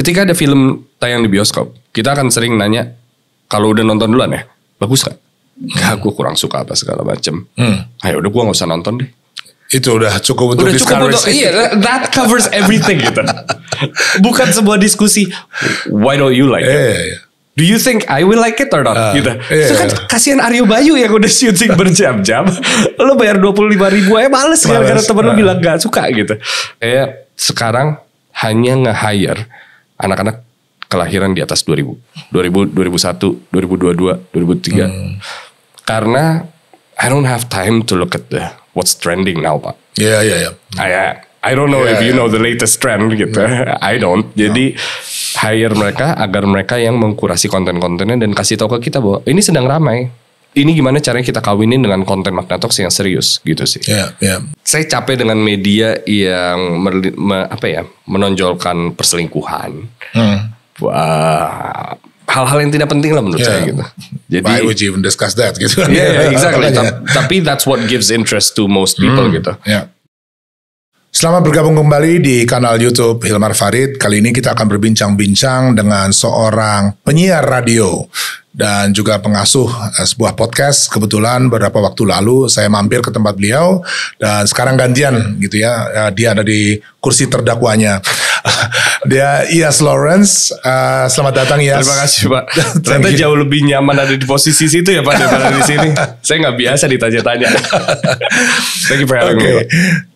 Ketika ada film tayang di bioskop, kita akan sering nanya, kalau udah nonton duluan ya, bagus gak? Enggak, hmm. gue kurang suka apa segala macem. Hmm. Ayo udah gue gak usah nonton deh. Itu udah cukup untuk udah cukup untuk, iya, that covers everything gitu. Bukan sebuah diskusi, why don't you like yeah, it? Yeah, yeah. Iya. Do you think I will like it or not? Uh, gitu. Yeah, so kan iya. kasihan Aryo Bayu yang udah syuting berjam-jam. lo bayar 25 ribu aja males, males. karena temen uh, nah. lo bilang gak suka gitu. Kayak sekarang hanya nge-hire anak-anak kelahiran di atas 2000, 2000 2001, 2022, 2003. Hmm. Karena I don't have time to look at the what's trending now, Pak. Iya, yeah, iya, iya. I, uh, don't know yeah, if you yeah. know the latest trend gitu. Yeah. Hmm. I don't. Jadi hire mereka agar mereka yang mengkurasi konten-kontennya dan kasih tahu ke kita bahwa ini sedang ramai ini gimana caranya kita kawinin dengan konten Magnatox yang serius gitu sih. Yeah, yeah. Saya capek dengan media yang merli, me, apa ya menonjolkan perselingkuhan. Hmm. Wah, hal-hal yang tidak penting lah menurut yeah. saya gitu. Jadi why would you even discuss that gitu? Kan? Yeah, yeah exactly. tapi that's what gives interest to most people hmm, gitu. Yeah. Selamat bergabung kembali di kanal YouTube Hilmar Farid. Kali ini kita akan berbincang-bincang dengan seorang penyiar radio dan juga pengasuh eh, sebuah podcast. Kebetulan beberapa waktu lalu saya mampir ke tempat beliau dan sekarang gantian gitu ya. Eh, dia ada di kursi terdakwanya. Dia Ias Lawrence. Eh, selamat datang Ias. Terima kasih Pak. Ternyata jauh lebih nyaman ada di posisi situ ya Pak daripada di sini. Saya nggak biasa ditanya-tanya. Thank you for having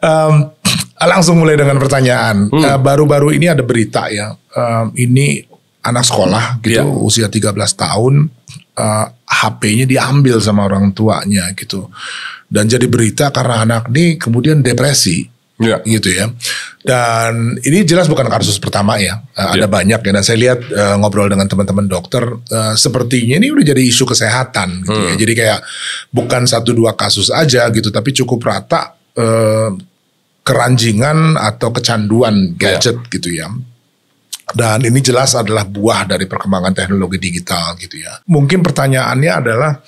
Um, Ah, langsung mulai dengan pertanyaan. Hmm. Ah, baru-baru hmm. uh, ini ada berita ya. Uh, ini anak sekolah gitu yeah. usia 13 tahun uh, eh, HP-nya diambil sama orang tuanya gitu. Dan jadi berita karena anak ini kemudian depresi. Ya. gitu ya. Dan ini jelas bukan kasus pertama ya. Uh, ya. Ada iya. banyak ya. Dan saya lihat uh, ngobrol dengan teman-teman dokter, uh, sepertinya ini udah jadi isu kesehatan. Gitu ya. hmm. ya. Jadi kayak bukan satu dua kasus aja gitu, tapi cukup rata. Uh, keranjingan atau kecanduan ya. gadget yeah. gitu ya. Dan ini jelas adalah buah dari perkembangan teknologi digital gitu ya. Mungkin pertanyaannya adalah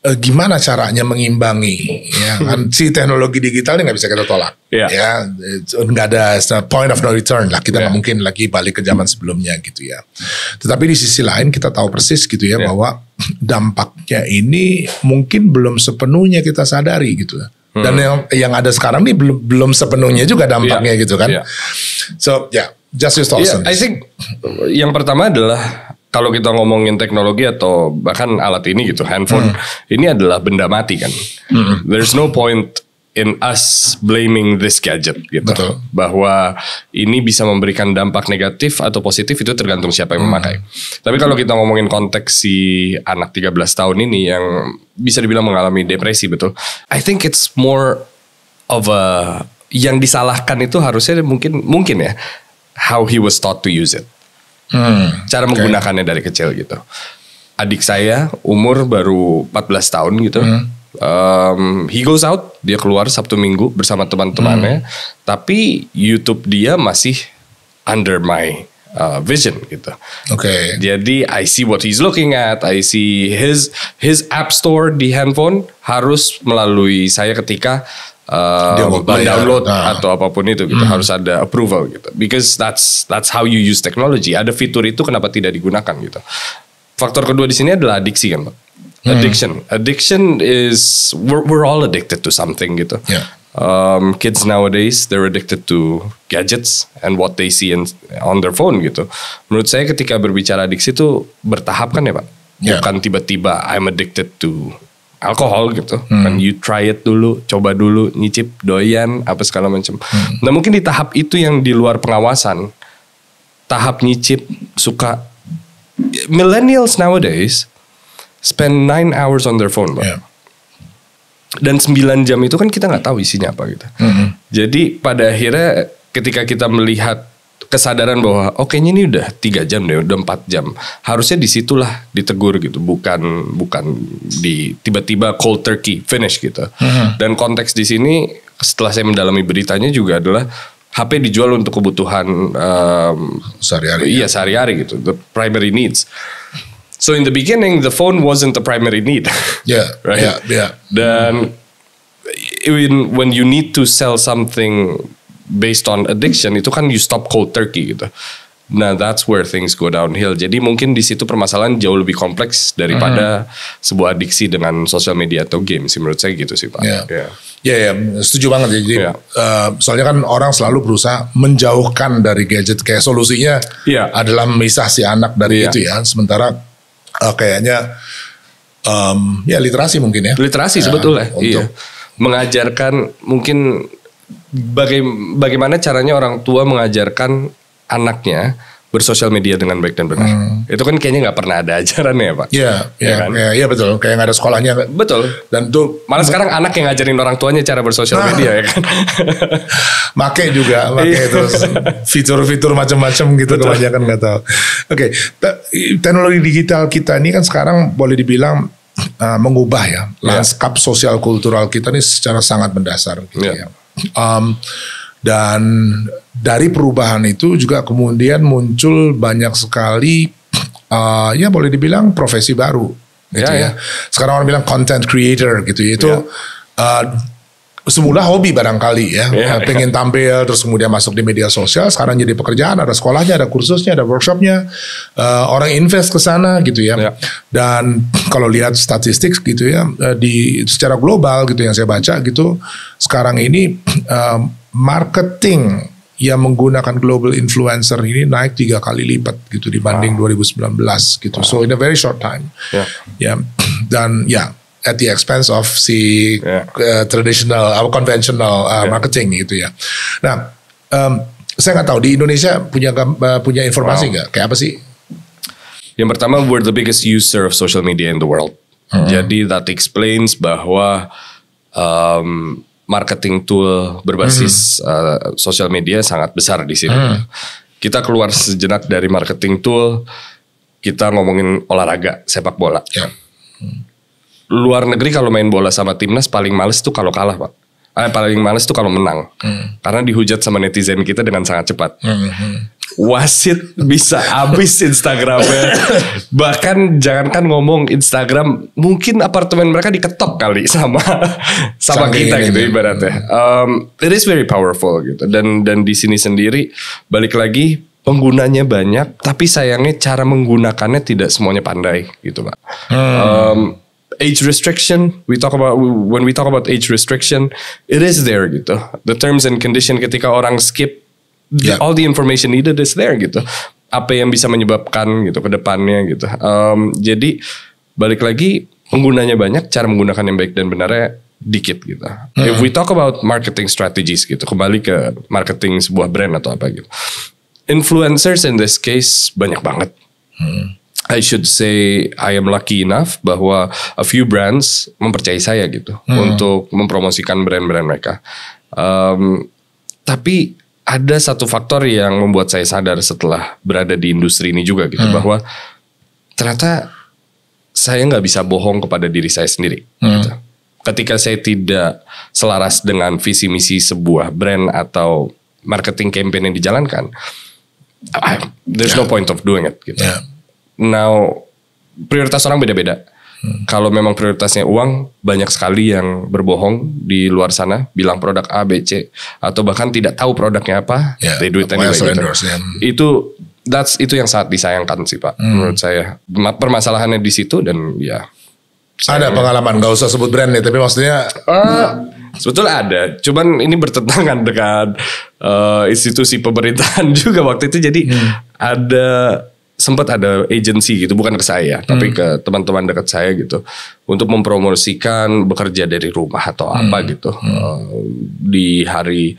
e, gimana caranya mengimbangi ya kan si teknologi digital ini nggak bisa kita tolak yeah. ya nggak ada point of no return lah kita ya. nggak yeah. mungkin lagi balik ke zaman sebelumnya gitu ya. Tetapi di sisi lain kita tahu persis gitu ya yeah. bahwa dampaknya ini mungkin belum sepenuhnya kita sadari gitu ya Hmm. Dan yang yang ada sekarang nih belum belum sepenuhnya juga iya. dampaknya yeah. gitu kan. Yeah. So ya yeah, just your thoughts. Yeah, I think yang pertama adalah kalau kita ngomongin teknologi atau bahkan alat ini gitu handphone hmm. ini adalah benda mati kan. Hmm. There's no point in us blaming this gadget gitu. Betul. Bahwa ini bisa memberikan dampak negatif atau positif itu tergantung siapa yang hmm. memakai. Tapi kalau kita ngomongin konteks si anak 13 tahun ini yang bisa dibilang mengalami depresi betul. I think it's more of a yang disalahkan itu harusnya mungkin mungkin ya how he was taught to use it. Hmm, cara okay. menggunakannya dari kecil gitu. Adik saya umur baru 14 tahun gitu. Hmm um, he goes out dia keluar Sabtu Minggu bersama teman-temannya hmm. tapi YouTube dia masih under my uh, vision gitu. Oke. Okay. Jadi I see what he's looking at, I see his his app store di handphone harus melalui saya ketika um, uh, download nah. atau apapun itu gitu hmm. harus ada approval gitu because that's that's how you use technology ada fitur itu kenapa tidak digunakan gitu faktor kedua di sini adalah adiksi kan pak Hmm. Addiction, addiction is we're we're all addicted to something gitu. Yeah. Um, kids nowadays they're addicted to gadgets and what they see in, on their phone gitu. Menurut saya ketika berbicara addiction itu bertahap kan ya pak, yeah. bukan tiba-tiba I'm addicted to alcohol gitu hmm. kan you try it dulu coba dulu nyicip doyan apa segala macam hmm. nah mungkin di tahap itu yang di luar pengawasan tahap nyicip suka millennials nowadays spend 9 hours on their phone, Pak. Yeah. Dan 9 jam itu kan kita nggak tahu isinya apa gitu. Mm -hmm. Jadi pada akhirnya ketika kita melihat kesadaran bahwa oke oh, okay, ini udah tiga jam deh udah empat jam harusnya disitulah ditegur gitu bukan bukan di tiba-tiba cold turkey finish gitu mm-hmm. dan konteks di sini setelah saya mendalami beritanya juga adalah HP dijual untuk kebutuhan um, sehari-hari iya ya? sehari-hari gitu the primary needs So in the beginning, the phone wasn't the primary need. yeah. Right. Yeah. Yeah. Then, even when you need to sell something based on addiction, itu kan you stop cold turkey gitu. Nah, that's where things go downhill. Jadi mungkin di situ permasalahan jauh lebih kompleks daripada mm -hmm. sebuah adiksi dengan sosial media atau game sih menurut saya gitu sih Pak. Ya, Yeah. yeah. yeah. yeah, setuju banget ya. Jadi yeah. uh, soalnya kan orang selalu berusaha menjauhkan dari gadget kayak solusinya yeah. adalah memisah si anak dari yeah. itu ya. Sementara uh, kayaknya um, ya literasi mungkin ya. Literasi eh, sebetulnya. untuk iya. mengajarkan mungkin baga bagaimana caranya orang tua mengajarkan anaknya bersosial media dengan baik dan benar. Hmm. Itu kan kayaknya nggak pernah ada ajarannya, ya pak. Iya, ya iya, kan? iya, iya ya, betul. Kayak gak ada sekolahnya. Betul. Dan tuh malah sekarang anak yang ngajarin orang tuanya cara bersosial nah. media ya kan. make juga, make itu iya. fitur-fitur macam-macam gitu betul. kebanyakan nggak tahu. Oke, okay. teknologi digital kita ini kan sekarang boleh dibilang uh, mengubah ya yeah. lanskap sosial kultural kita ini secara sangat mendasar. Gitu yeah. ya. Um, dan dari perubahan itu juga kemudian muncul banyak sekali uh, ya boleh dibilang profesi baru gitu ya, ya. ya. Sekarang orang bilang content creator gitu itu ya. uh, semula hobi barangkali ya, ya, eh, ya pengen tampil terus kemudian masuk di media sosial sekarang jadi pekerjaan ada sekolahnya ada kursusnya ada workshopnya uh, orang invest ke sana gitu ya. ya dan kalau lihat statistik gitu ya di secara global gitu yang saya baca gitu sekarang ini um, marketing yang menggunakan global influencer ini naik tiga kali lipat gitu dibanding wow. 2019 gitu. Wow. So in a very short time. Ya. Yeah. Yeah. Dan ya yeah, at the expense of si yeah. uh, traditional atau uh, conventional uh, yeah. marketing gitu ya. Nah, um, saya nggak tahu di Indonesia punya uh, punya informasi nggak wow. kayak apa sih? Yang pertama we're the biggest user of social media in the world. Hmm. Jadi that explains bahwa um, marketing tool berbasis hmm. uh, eh, sosial media sangat besar di sini. Mm. Kita keluar sejenak dari marketing tool, kita ngomongin olahraga sepak bola. Yeah. Luar negeri kalau main bola sama timnas paling males tuh kalau kalah, Pak paling males tuh kalau menang. Hmm. Karena dihujat sama netizen kita dengan sangat cepat. Hmm, hmm, hmm. Wasit bisa habis Instagramnya. Bahkan jangankan ngomong Instagram, mungkin apartemen mereka diketok kali sama sama kita ini gitu ibaratnya. Hmm. Um, it is very powerful gitu. Dan dan di sini sendiri balik lagi penggunanya banyak, tapi sayangnya cara menggunakannya tidak semuanya pandai gitu pak. Hmm. Um, age restriction we talk about when we talk about age restriction it is there gitu the terms and condition ketika orang skip yeah. all the information needed is there gitu apa yang bisa menyebabkan gitu ke depannya gitu um, jadi balik lagi penggunanya banyak cara menggunakan yang baik dan benarnya dikit gitu. uh-huh. If we talk about marketing strategies gitu, kembali ke marketing sebuah brand atau apa gitu. Influencers in this case banyak banget. Hmm. I should say I am lucky enough bahwa a few brands mempercayai saya gitu hmm. untuk mempromosikan brand-brand mereka. Um, tapi ada satu faktor yang membuat saya sadar setelah berada di industri ini juga gitu hmm. bahwa ternyata saya nggak bisa bohong kepada diri saya sendiri. Hmm. Gitu. Ketika saya tidak selaras dengan visi misi sebuah brand atau marketing campaign yang dijalankan, I, there's yeah. no point of doing it. Gitu. Yeah now prioritas orang beda-beda. Hmm. Kalau memang prioritasnya uang, banyak sekali yang berbohong di luar sana, bilang produk A, B, C, atau bahkan tidak tahu produknya apa, yeah, they anyway. Gitu. Itu that's itu yang saat disayangkan sih pak, hmm. menurut saya. Permasalahannya di situ dan ya. Ada pengalaman, gak usah sebut brand nih, tapi maksudnya. Uh, Sebetulnya ada, cuman ini bertentangan dengan uh, institusi pemerintahan juga waktu itu. Jadi hmm. ada sempat ada agensi gitu bukan ke saya hmm. tapi ke teman-teman dekat saya gitu untuk mempromosikan bekerja dari rumah atau hmm. apa gitu hmm. Eh, di hari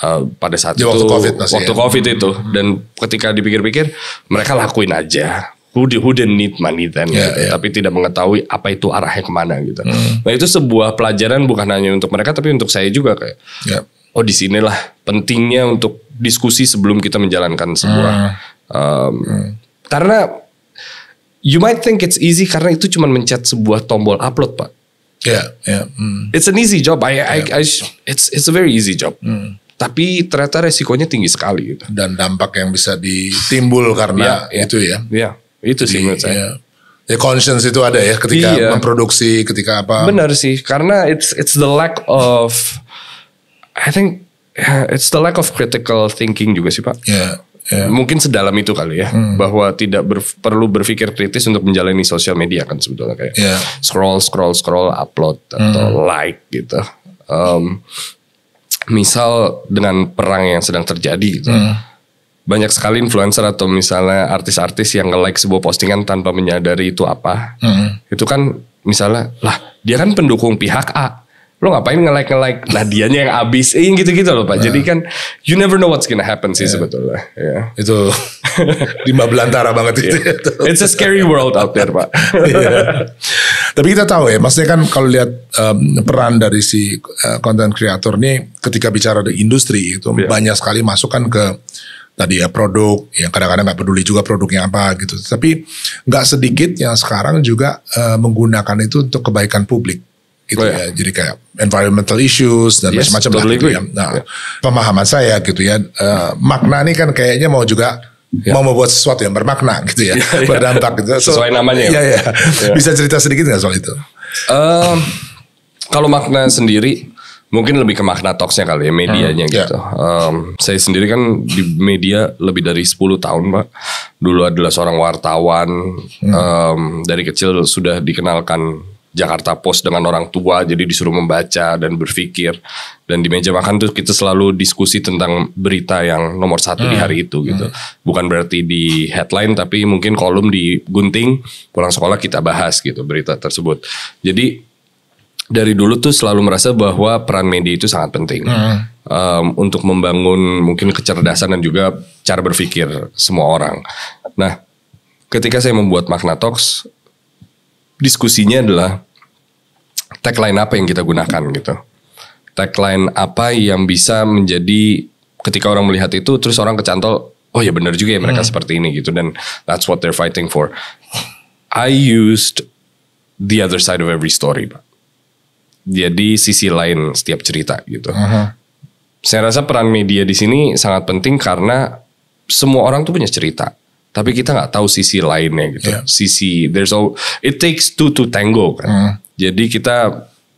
uh, pada saat di itu waktu covid, waktu ya. covid itu hmm. dan ketika dipikir-pikir mereka lakuin aja who, who didn't need money then yeah, gitu. yeah. tapi tidak mengetahui apa itu arahnya kemana gitu hmm. nah itu sebuah pelajaran bukan hanya untuk mereka tapi untuk saya juga kayak yeah. oh disinilah pentingnya untuk diskusi sebelum kita menjalankan sebuah hmm. Um, hmm karena you might think it's easy karena itu cuma mencet sebuah tombol upload, Pak. Yeah, yeah. Mm. It's an easy job. I, yeah. I, ya. I, it's, it's a very easy job. Mm. Tapi ternyata resikonya tinggi sekali. Gitu. Dan dampak yang bisa ditimbul karena yeah, yeah. itu ya. Iya, yeah, itu sih Di, menurut saya. Yeah. Ya conscience itu ada ya ketika yeah. memproduksi, ketika apa? Benar sih, karena it's it's the lack of I think it's the lack of critical thinking juga sih pak. Yeah. Ya. mungkin sedalam itu kali ya hmm. bahwa tidak ber, perlu berpikir kritis untuk menjalani sosial media kan sebetulnya kayak yeah. scroll scroll scroll upload atau hmm. like gitu um, misal dengan perang yang sedang terjadi gitu hmm banyak sekali influencer atau misalnya artis-artis yang nge-like sebuah postingan tanpa menyadari itu apa. -hmm. Itu kan misalnya lah dia kan pendukung pihak A lo ngapain nge-like nge-like Nadianya yang abis eh, gitu-gitu loh Pak. Nah. Jadi kan you never know what's gonna happen sih yeah. sebetulnya. Yeah. Itu di belantara banget itu. Yeah. It's a scary world out there Pak. yeah. Tapi kita tahu ya, maksudnya kan kalau lihat um, peran dari si uh, content creator ini ketika bicara di industri itu yeah. banyak sekali masukan ke tadi ya produk yang kadang-kadang nggak peduli juga produknya apa gitu. Tapi nggak sedikit yang sekarang juga uh, menggunakan itu untuk kebaikan publik gitu oh, ya. ya. Jadi kayak environmental issues dan yes, macam-macam totally gitu ya. Nah, yeah. pemahaman saya gitu ya, uh, makna ini kan kayaknya mau juga yeah. mau membuat sesuatu yang bermakna gitu ya, yeah, ya. berdampak gitu. So, Sesuai namanya. Ya. Iya, iya, ya. Yeah. Bisa cerita sedikit nggak soal itu? Um, kalau makna sendiri mungkin lebih ke makna toksnya kali ya medianya hmm, ya. gitu. Yeah. Um, saya sendiri kan di media lebih dari 10 tahun, Pak. Dulu adalah seorang wartawan. Hmm. Um, dari kecil sudah dikenalkan Jakarta Post dengan orang tua jadi disuruh membaca dan berpikir dan di meja makan tuh kita selalu diskusi tentang berita yang nomor satu hmm. di hari itu gitu hmm. bukan berarti di headline tapi mungkin kolom di gunting pulang sekolah kita bahas gitu berita tersebut jadi dari dulu tuh selalu merasa bahwa peran media itu sangat penting hmm. um, untuk membangun mungkin kecerdasan dan juga cara berpikir semua orang. Nah, ketika saya membuat makna Talks, diskusinya adalah tagline apa yang kita gunakan gitu. Tagline apa yang bisa menjadi ketika orang melihat itu terus orang kecantol, oh ya benar juga ya mereka hmm. seperti ini gitu dan that's what they're fighting for. I used the other side of every story, Pak. Jadi sisi lain setiap cerita gitu. Uh -huh. Saya rasa peran media di sini sangat penting karena semua orang tuh punya cerita tapi kita nggak tahu sisi lainnya gitu yeah. sisi there's all it takes two to tango kan mm. jadi kita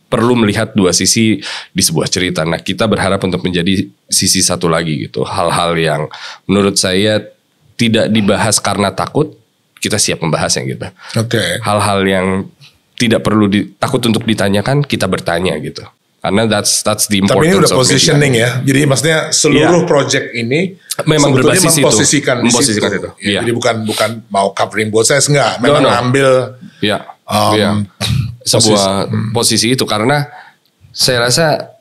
perlu melihat dua sisi di sebuah cerita nah kita berharap untuk menjadi sisi satu lagi gitu hal-hal yang menurut saya tidak dibahas karena takut kita siap membahas yang gitu okay. hal-hal yang tidak perlu ditakut untuk ditanyakan kita bertanya gitu karena that's that's the importance Tapi ini udah positioning ya. Jadi maksudnya seluruh yeah. project ini memang berbasis memposisikan itu. Di memposisikan situ. itu. Iya. yeah. Jadi bukan bukan mau covering both sides enggak, memang no, no. ambil ya. Yeah. Um, yeah. sebuah posisi. Hmm. posisi itu karena saya rasa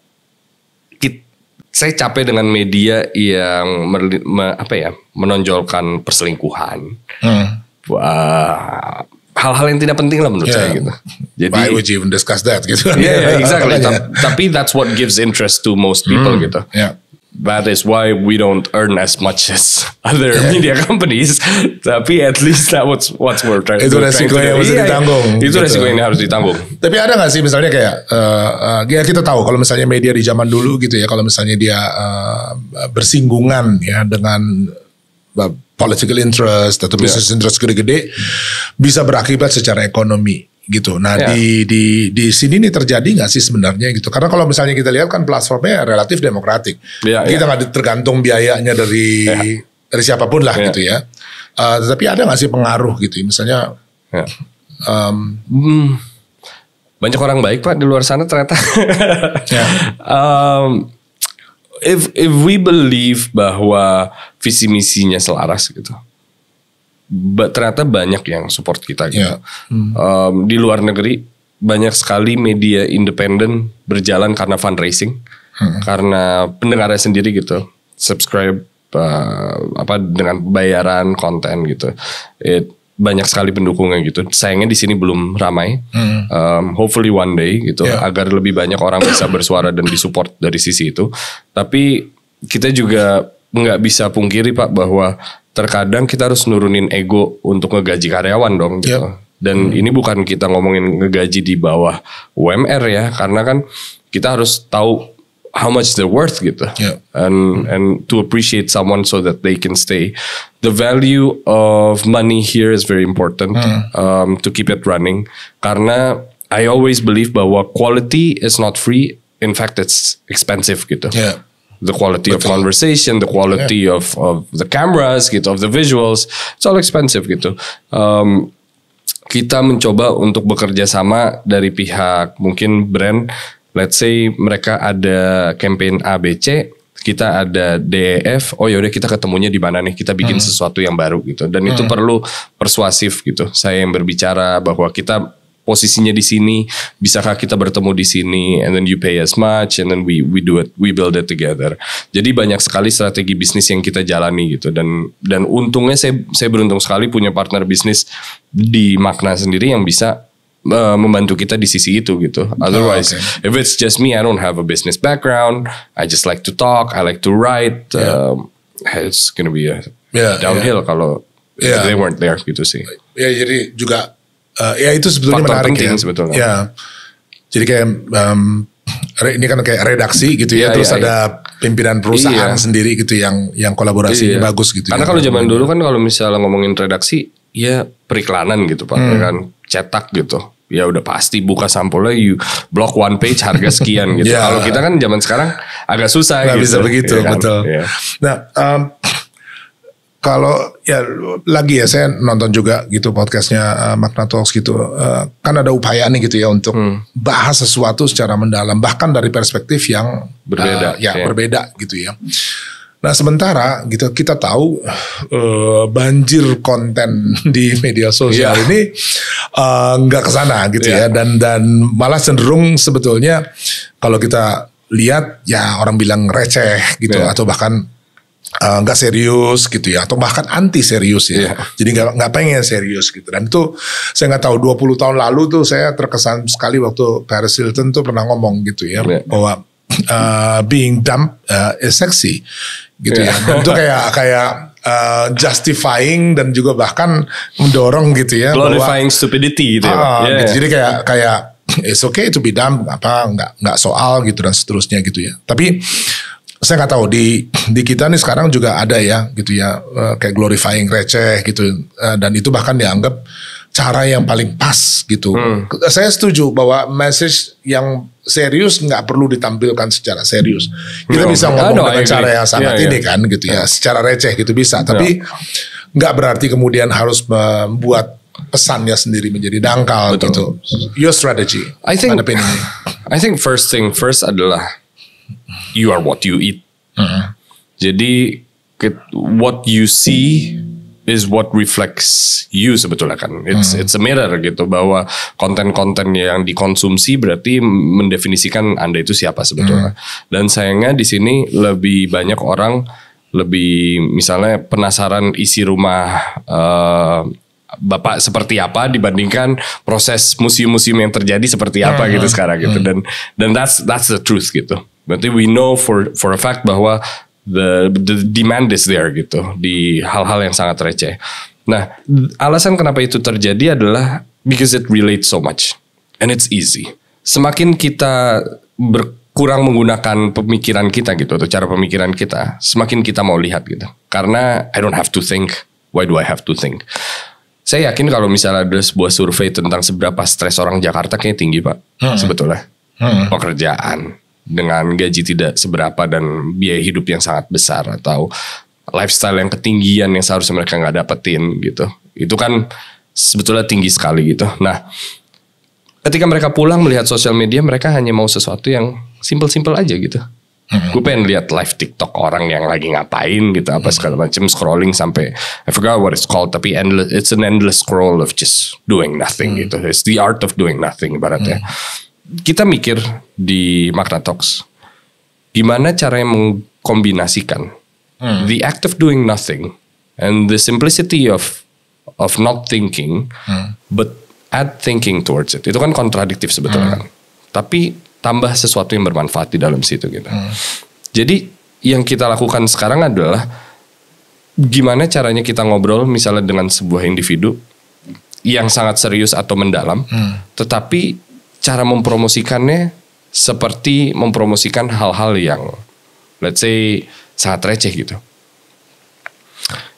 saya capek dengan media yang mer, me, apa ya menonjolkan perselingkuhan, hmm. Wah, hal-hal yang tidak penting lah menurut yeah. saya gitu. Jadi why would you even discuss that gitu. Yeah, yeah exactly. yeah. Tapi that's what gives interest to most hmm, people mm, gitu. Yeah. That is why we don't earn as much as other yeah. media companies. Tapi at least that what's what's worth trying. Itu resiko yang harus ditanggung. Itu gitu. resiko yang harus ditanggung. Tapi ada nggak sih misalnya kayak uh, uh, ya kita tahu kalau misalnya media di zaman dulu gitu ya kalau misalnya dia uh, bersinggungan ya dengan political interest atau business yeah. interest gede-gede bisa berakibat secara ekonomi gitu. Nah yeah. di di di sini nih terjadi nggak sih sebenarnya gitu? Karena kalau misalnya kita lihat kan platformnya relatif demokratik. Yeah, kita nggak yeah. tergantung biayanya dari yeah. dari siapapun lah yeah. gitu ya. Uh, tetapi ada nggak sih pengaruh gitu? Misalnya yeah. um, hmm. banyak orang baik pak di luar sana ternyata. yeah. Ya. um, if if we believe bahwa visi misinya selaras gitu but ternyata banyak yang support kita gitu yeah. hmm. um, di luar negeri banyak sekali media independen berjalan karena fundraising hmm. karena pendengarnya sendiri gitu subscribe uh, apa dengan bayaran konten gitu it banyak sekali pendukungnya gitu. Sayangnya di sini belum ramai. Hmm. Um, hopefully one day gitu yeah. agar lebih banyak orang bisa bersuara dan disupport dari sisi itu. Tapi kita juga nggak bisa pungkiri Pak bahwa terkadang kita harus nurunin ego untuk ngegaji karyawan dong gitu. Yep. Dan hmm. ini bukan kita ngomongin ngegaji di bawah UMR ya karena kan kita harus tahu how much they're worth gitu yeah. and mm. and to appreciate someone so that they can stay the value of money here is very important mm. um, to keep it running karena I always believe bahwa quality is not free in fact it's expensive gitu yeah. the quality Betul. of conversation the quality yeah. of of the cameras gitu of the visuals it's all expensive gitu um, kita mencoba untuk bekerja sama dari pihak mungkin brand let's say mereka ada campaign ABC, kita ada DEF, oh yaudah kita ketemunya di mana nih, kita bikin hmm. sesuatu yang baru gitu. Dan hmm. itu perlu persuasif gitu. Saya yang berbicara bahwa kita posisinya di sini, bisakah kita bertemu di sini, and then you pay as much, and then we we do it, we build it together. Jadi banyak sekali strategi bisnis yang kita jalani gitu, dan dan untungnya saya saya beruntung sekali punya partner bisnis di makna sendiri yang bisa Uh, membantu kita di sisi itu gitu. Oh, Otherwise, oh, okay. if it's just me, I don't have a business background. I just like to talk. I like to write. Yeah. Um, it's gonna be a yeah, downhill yeah. kalau yeah. they weren't there gitu sih. Ya yeah, jadi juga uh, ya itu sebetulnya Faktor menarik ya. Sebetulnya. Yeah. Jadi kayak um, ini kan kayak redaksi gitu ya, Yeah, terus yeah, ada yeah. pimpinan perusahaan yeah. sendiri gitu yang yang kolaborasinya yeah. bagus gitu. Ya. Karena ya. kalau zaman iya. dulu kan kalau misalnya ngomongin redaksi ya periklanan gitu pak, ya hmm. kan cetak gitu ya udah pasti buka sampulnya you block one page harga sekian gitu. yeah. Kalau kita kan zaman sekarang agak susah Gak gitu. bisa begitu, ya kan? Yeah. Nah, um, kalau ya lagi ya saya nonton juga gitu podcastnya uh, Magna Talks gitu uh, kan ada upaya nih gitu ya untuk hmm. bahas sesuatu secara mendalam bahkan dari perspektif yang berbeda uh, ya, ya berbeda gitu ya Nah sementara gitu kita tahu uh, banjir konten di media sosial yeah. ini eh, nggak uh, kesana gitu yeah. ya iya. dan dan malah cenderung sebetulnya kalau kita lihat ya orang bilang receh gitu yeah. atau bahkan eh, nggak uh, serius gitu ya atau bahkan anti serius ya yeah. jadi nggak nggak pengen serius gitu dan itu saya nggak tahu 20 tahun lalu tuh saya terkesan sekali waktu Paris Hilton tuh pernah ngomong gitu ya yeah. bahwa uh, being dumb uh, is sexy gitu yeah. ya. Nah, itu kayak kayak uh, justifying dan juga bahkan mendorong gitu ya. Glorifying bahwa, stupidity gitu ya. yeah. gitu. Iya. Jadi kayak kayak it's okay to be dumb apa nggak nggak soal gitu dan seterusnya gitu ya. Tapi saya nggak tahu di di kita nih sekarang juga ada ya gitu ya eh, kayak glorifying receh gitu eh, dan itu bahkan dianggap cara yang paling pas gitu. Hmm. Saya setuju bahwa message yang serius nggak perlu ditampilkan secara serius. Kita no, hmm. bisa ngomong no, dengan no, cara yang sangat yeah, ini yeah. kan gitu ya, secara receh gitu bisa. Tapi nggak berarti kemudian harus membuat pesannya sendiri menjadi dangkal Betul. gitu. Your strategy. I think. I think first thing first adalah you are what you eat. Mm -hmm. Jadi what you see is what reflects you sebetulnya kan. It's hmm. it's a mirror gitu bahwa konten-konten yang dikonsumsi berarti mendefinisikan Anda itu siapa sebetulnya. Hmm. Dan sayangnya di sini lebih banyak orang lebih misalnya penasaran isi rumah uh, Bapak seperti apa dibandingkan proses museum-museum yang terjadi seperti apa hmm. gitu sekarang gitu hmm. dan dan that's that's the truth gitu. Berarti we know for for a fact bahwa the, the demand is there gitu di hal-hal yang sangat receh. Nah, alasan kenapa itu terjadi adalah because it relates so much and it's easy. Semakin kita berkurang menggunakan pemikiran kita gitu atau cara pemikiran kita, semakin kita mau lihat gitu. Karena I don't have to think. Why do I have to think? Saya yakin kalau misalnya ada sebuah survei tentang seberapa stres orang Jakarta kayaknya tinggi pak, hmm. sebetulnya hmm. pekerjaan, dengan gaji tidak seberapa dan biaya hidup yang sangat besar atau lifestyle yang ketinggian yang seharusnya mereka nggak dapetin gitu itu kan sebetulnya tinggi sekali gitu nah ketika mereka pulang melihat sosial media mereka hanya mau sesuatu yang simple-simple aja gitu hmm Gue pengen lihat live TikTok orang yang lagi ngapain gitu apa segala macam scrolling sampai I forgot what it's called tapi endless it's an endless scroll of just doing nothing mm-hmm. gitu. It's the art of doing nothing ibaratnya. Mm-hmm kita mikir di Magna Talks, gimana cara mengkombinasikan hmm. the act of doing nothing and the simplicity of of not thinking, hmm. but add thinking towards it. Itu kan kontradiktif sebetulnya hmm. kan. Tapi tambah sesuatu yang bermanfaat di dalam situ gitu. Hmm. Jadi yang kita lakukan sekarang adalah gimana caranya kita ngobrol misalnya dengan sebuah individu yang sangat serius atau mendalam, hmm. tetapi cara mempromosikannya seperti mempromosikan hal-hal yang let's say sangat receh gitu.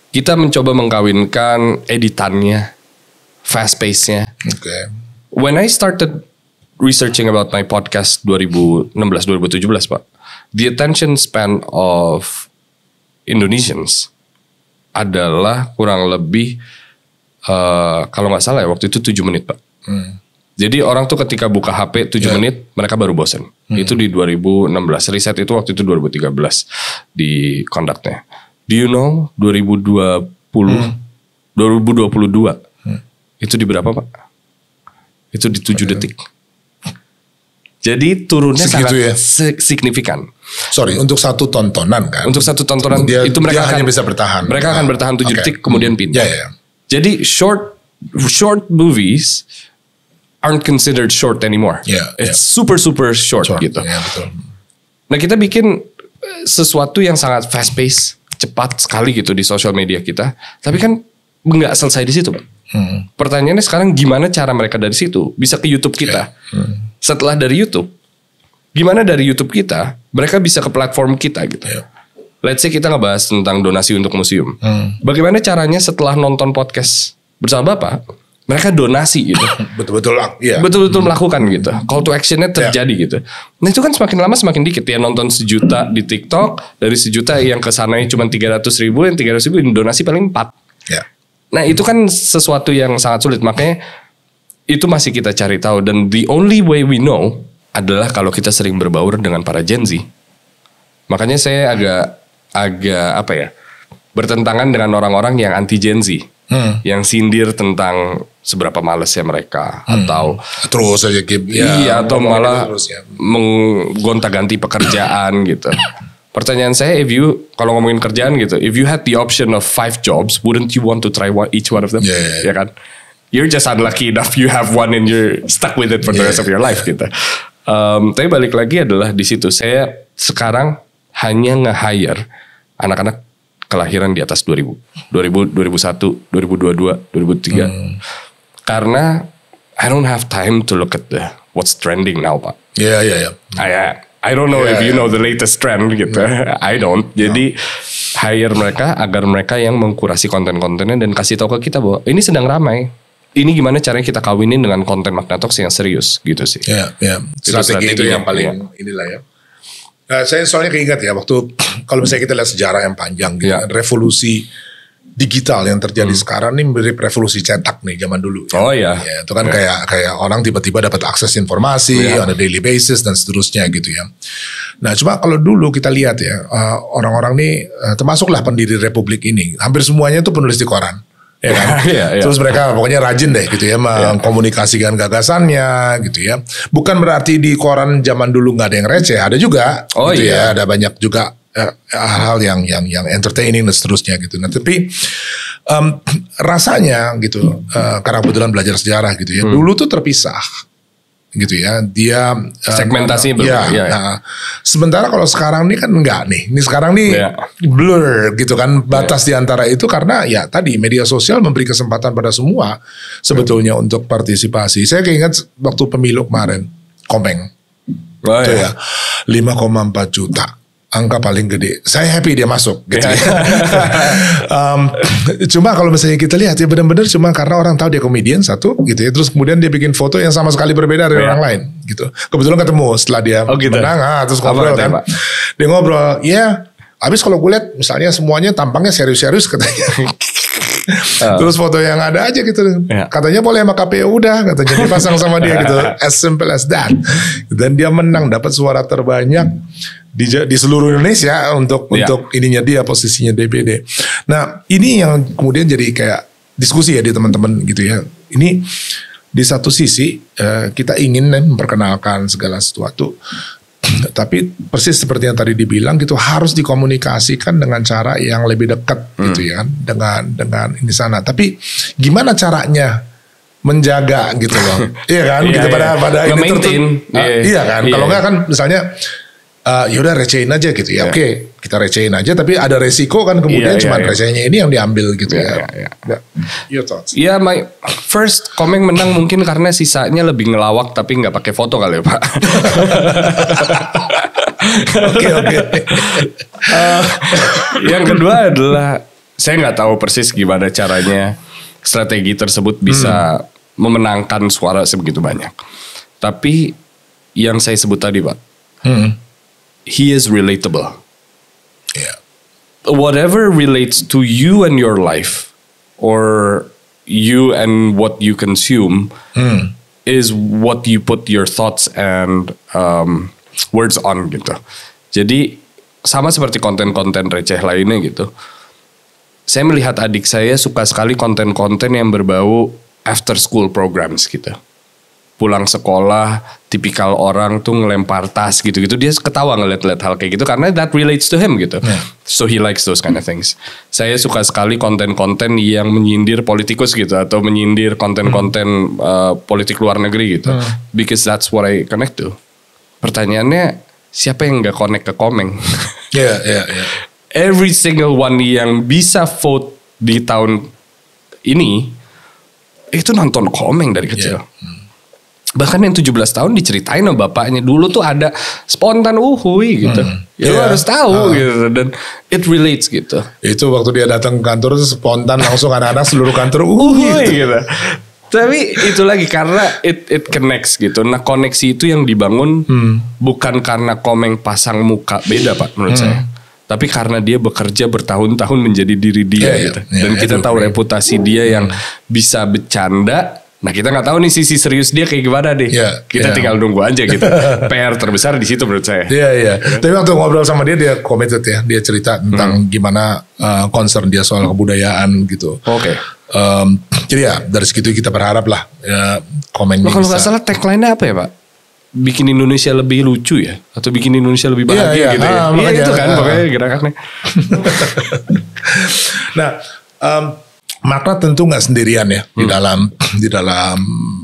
Kita mencoba mengkawinkan editannya, fast pace-nya. Okay. When I started researching about my podcast 2016-2017 pak, the attention span of Indonesians adalah kurang lebih uh, kalau nggak salah ya waktu itu 7 menit pak. Hmm jadi orang tuh ketika buka HP 7 yeah. menit mereka baru bosen. Hmm. Itu di 2016. Riset itu waktu itu 2013 di conductnya. Do you know 2020 hmm. 2022 hmm. itu di berapa pak? Itu di 7 detik. Jadi turunnya Segitu sangat ya? signifikan. Sorry, untuk satu tontonan kan? Untuk satu tontonan dia, itu mereka akan, hanya bisa bertahan. Mereka akan ah, bertahan tujuh okay. detik kemudian hmm. pindah. Yeah, yeah. Ya. Jadi short short movies aren't considered short anymore. Yeah, it's yeah. super super short, short gitu. Yeah, betul. Nah kita bikin eh, sesuatu yang sangat fast pace, cepat sekali gitu di sosial media kita. Tapi kan nggak selesai di situ. Hmm. Pertanyaannya sekarang gimana cara mereka dari situ bisa ke YouTube kita? Yeah. Hmm. Setelah dari YouTube, gimana dari YouTube kita mereka bisa ke platform kita gitu? Yeah. Let's say kita ngebahas tentang donasi untuk museum. Hmm. Bagaimana caranya setelah nonton podcast bersama Bapak, mereka donasi gitu. Betul-betul ah, iya. Betul-betul hmm. melakukan gitu. Call to actionnya ya. terjadi yeah. gitu. Nah itu kan semakin lama semakin dikit ya nonton sejuta di TikTok dari sejuta yang kesananya cuma tiga ratus ribu yang tiga ratus ribu yang donasi paling empat. Yeah. Nah itu kan sesuatu yang sangat sulit makanya itu masih kita cari tahu dan the only way we know adalah kalau kita sering berbaur dengan para Gen Z. Makanya saya agak agak apa ya bertentangan dengan orang-orang yang anti Gen Z hmm. yang sindir tentang seberapa males ya mereka hmm. atau terus aja gitu ya, iya atau malah ya. menggonta-ganti pekerjaan gitu. Pertanyaan saya, if you kalau ngomongin kerjaan gitu, if you had the option of five jobs, wouldn't you want to try one, each one of them? Yeah, yeah, yeah. Ya kan? You're just unlucky enough you have one and you're stuck with it for yeah, the rest of your life yeah. gitu. Um, tapi balik lagi adalah di situ saya sekarang hanya nge-hire anak-anak kelahiran di atas 2000. 2000 2001, 2022, 2003. Hmm. Karena I don't have time to look at the what's trending now, Pak. Iya, yeah, iya, yeah, iya. Yeah. I, uh, I don't know yeah, if you yeah. know the latest trend gitu. Yeah. I don't. Jadi hire mereka agar mereka yang mengkurasi konten-kontennya dan kasih tahu ke kita bahwa ini sedang ramai. Ini gimana caranya kita kawinin dengan konten magnetox yang serius gitu sih. Iya, yeah, iya. Yeah. Strategi, strategi itu yang paling ya. inilah ya. Nah, saya soalnya keinget ya waktu kalau misalnya kita lihat sejarah yang panjang gitu, yeah. Kan, revolusi digital yang terjadi hmm. sekarang ini mirip revolusi cetak nih zaman dulu. Ya. Oh ya. ya itu kan yeah. kayak kayak orang tiba-tiba dapat akses informasi yeah. on a daily basis dan seterusnya gitu ya. Nah, cuma kalau dulu kita lihat ya eh, orang-orang ini eh, termasuklah pendiri republik ini hampir semuanya itu penulis di koran ya kan? yeah, yeah. Terus mereka pokoknya rajin deh gitu ya iya. mengkomunikasikan gagasannya gitu ya. Bukan berarti di koran zaman dulu nggak ada yang receh, ada juga. Oh gitu ya. iya. Ya. Ada banyak juga hal eh, hal yang yang yang entertaining dan seterusnya gitu. Nah tapi um, rasanya gitu uh, karena kebetulan belajar sejarah gitu ya. Hmm. Dulu tuh terpisah gitu ya dia eh, segmentasi uh, ya, ya, ya. Nah, sementara kalau sekarang ini kan enggak nih ini sekarang nih ya. blur gitu kan ya. batas ya. diantara itu karena ya tadi media sosial memberi kesempatan pada semua sebetulnya ya. untuk partisipasi saya keinget waktu pemilu kemarin komeng oh, ya. 5,4 ya, juta angka paling gede. Saya happy dia masuk gitu. Yeah. Ya. um, cuma kalau misalnya kita lihat ya benar-benar cuma karena orang tahu dia komedian satu gitu ya. Terus kemudian dia bikin foto yang sama sekali berbeda dari yeah. orang lain gitu. Kebetulan ketemu setelah dia oh, gitu. menang ah, terus ngobrol Apa, kan. Dia ngobrol, ya yeah. Habis kalau gue lihat misalnya semuanya tampangnya serius-serius katanya. Uh. Terus foto yang ada aja gitu. Yeah. Katanya boleh sama KPU udah katanya dipasang sama dia gitu. As simple as that. Dan dia menang dapat suara terbanyak di, di seluruh Indonesia untuk yeah. untuk ininya dia posisinya DPD. Nah ini yang kemudian jadi kayak diskusi ya di teman-teman gitu ya. Ini di satu sisi uh, kita ingin memperkenalkan segala sesuatu, tapi persis seperti yang tadi dibilang gitu harus dikomunikasikan dengan cara yang lebih dekat hmm. gitu ya dengan dengan ini sana. Tapi gimana caranya? menjaga gitu loh, iya kan, iya, gitu iya. pada pada ini tertutup. iya, ah, iya kan, iya. kalau nggak kan misalnya uh, udah recehin aja gitu ya. Yeah. Oke, okay, kita recehin aja tapi ada resiko kan kemudian yeah, iya, cuman cuma iya. yeah. recehnya ini yang diambil gitu yeah, ya. Yeah, yeah. Your thoughts? Ya, yeah, my first Komeng menang mungkin karena sisanya lebih ngelawak tapi nggak pakai foto kali ya, Pak. Oke, oke. Uh, yang kedua adalah saya nggak tahu persis gimana caranya strategi tersebut bisa hmm. memenangkan suara sebegitu banyak. Tapi yang saya sebut tadi, Pak. Hmm he is relatable. Yeah. Whatever relates to you and your life, or you and what you consume, mm. is what you put your thoughts and um, words on gitu. Jadi sama seperti konten-konten receh lainnya gitu. Saya melihat adik saya suka sekali konten-konten yang berbau after school programs gitu pulang sekolah tipikal orang tuh ngelempar tas gitu-gitu dia ketawa ngeliat-liat hal kayak gitu karena that relates to him gitu yeah. so he likes those kind of things saya suka sekali konten-konten yang menyindir politikus gitu atau menyindir konten-konten uh, politik luar negeri gitu yeah. Hmm. because that's what I connect to pertanyaannya siapa yang gak connect ke Komeng ya yeah, ya yeah, yeah. every single one yang bisa vote di tahun ini itu nonton Komeng dari kecil yeah. Hmm bahkan yang 17 tahun diceritain sama bapaknya dulu tuh ada spontan uhui gitu hmm. ya yeah. harus tahu uh. gitu dan it relates gitu itu waktu dia datang ke kantor spontan langsung anak-anak seluruh kantor uhui gitu, gitu. Tapi itu lagi karena it it connects gitu. Nah koneksi itu yang dibangun hmm. bukan karena komeng pasang muka beda pak menurut hmm. saya. Tapi karena dia bekerja bertahun-tahun menjadi diri dia yeah, iya. gitu. Yeah, Dan yeah, kita yeah, tahu yeah. reputasi dia yang hmm. bisa bercanda Nah kita nggak tahu nih sisi serius dia kayak gimana deh Yeah, kita yeah. tinggal nunggu aja gitu. PR terbesar di situ menurut saya. Iya yeah, iya. Yeah. Kan? Tapi waktu ngobrol sama dia dia committed ya. Dia cerita tentang hmm. gimana uh, concern dia soal kebudayaan gitu. Oke. Okay. Um, jadi ya dari segitu kita berharap lah ya, komen. Loh, kalau nggak salah tagline apa ya pak? bikin Indonesia lebih lucu ya atau bikin Indonesia lebih iya, bahagia yeah, yeah. gitu ya. Ah, iya yeah, itu kan ah, ah, pokoknya gerakannya. nah, um, maka tentu nggak sendirian ya hmm. di dalam di dalam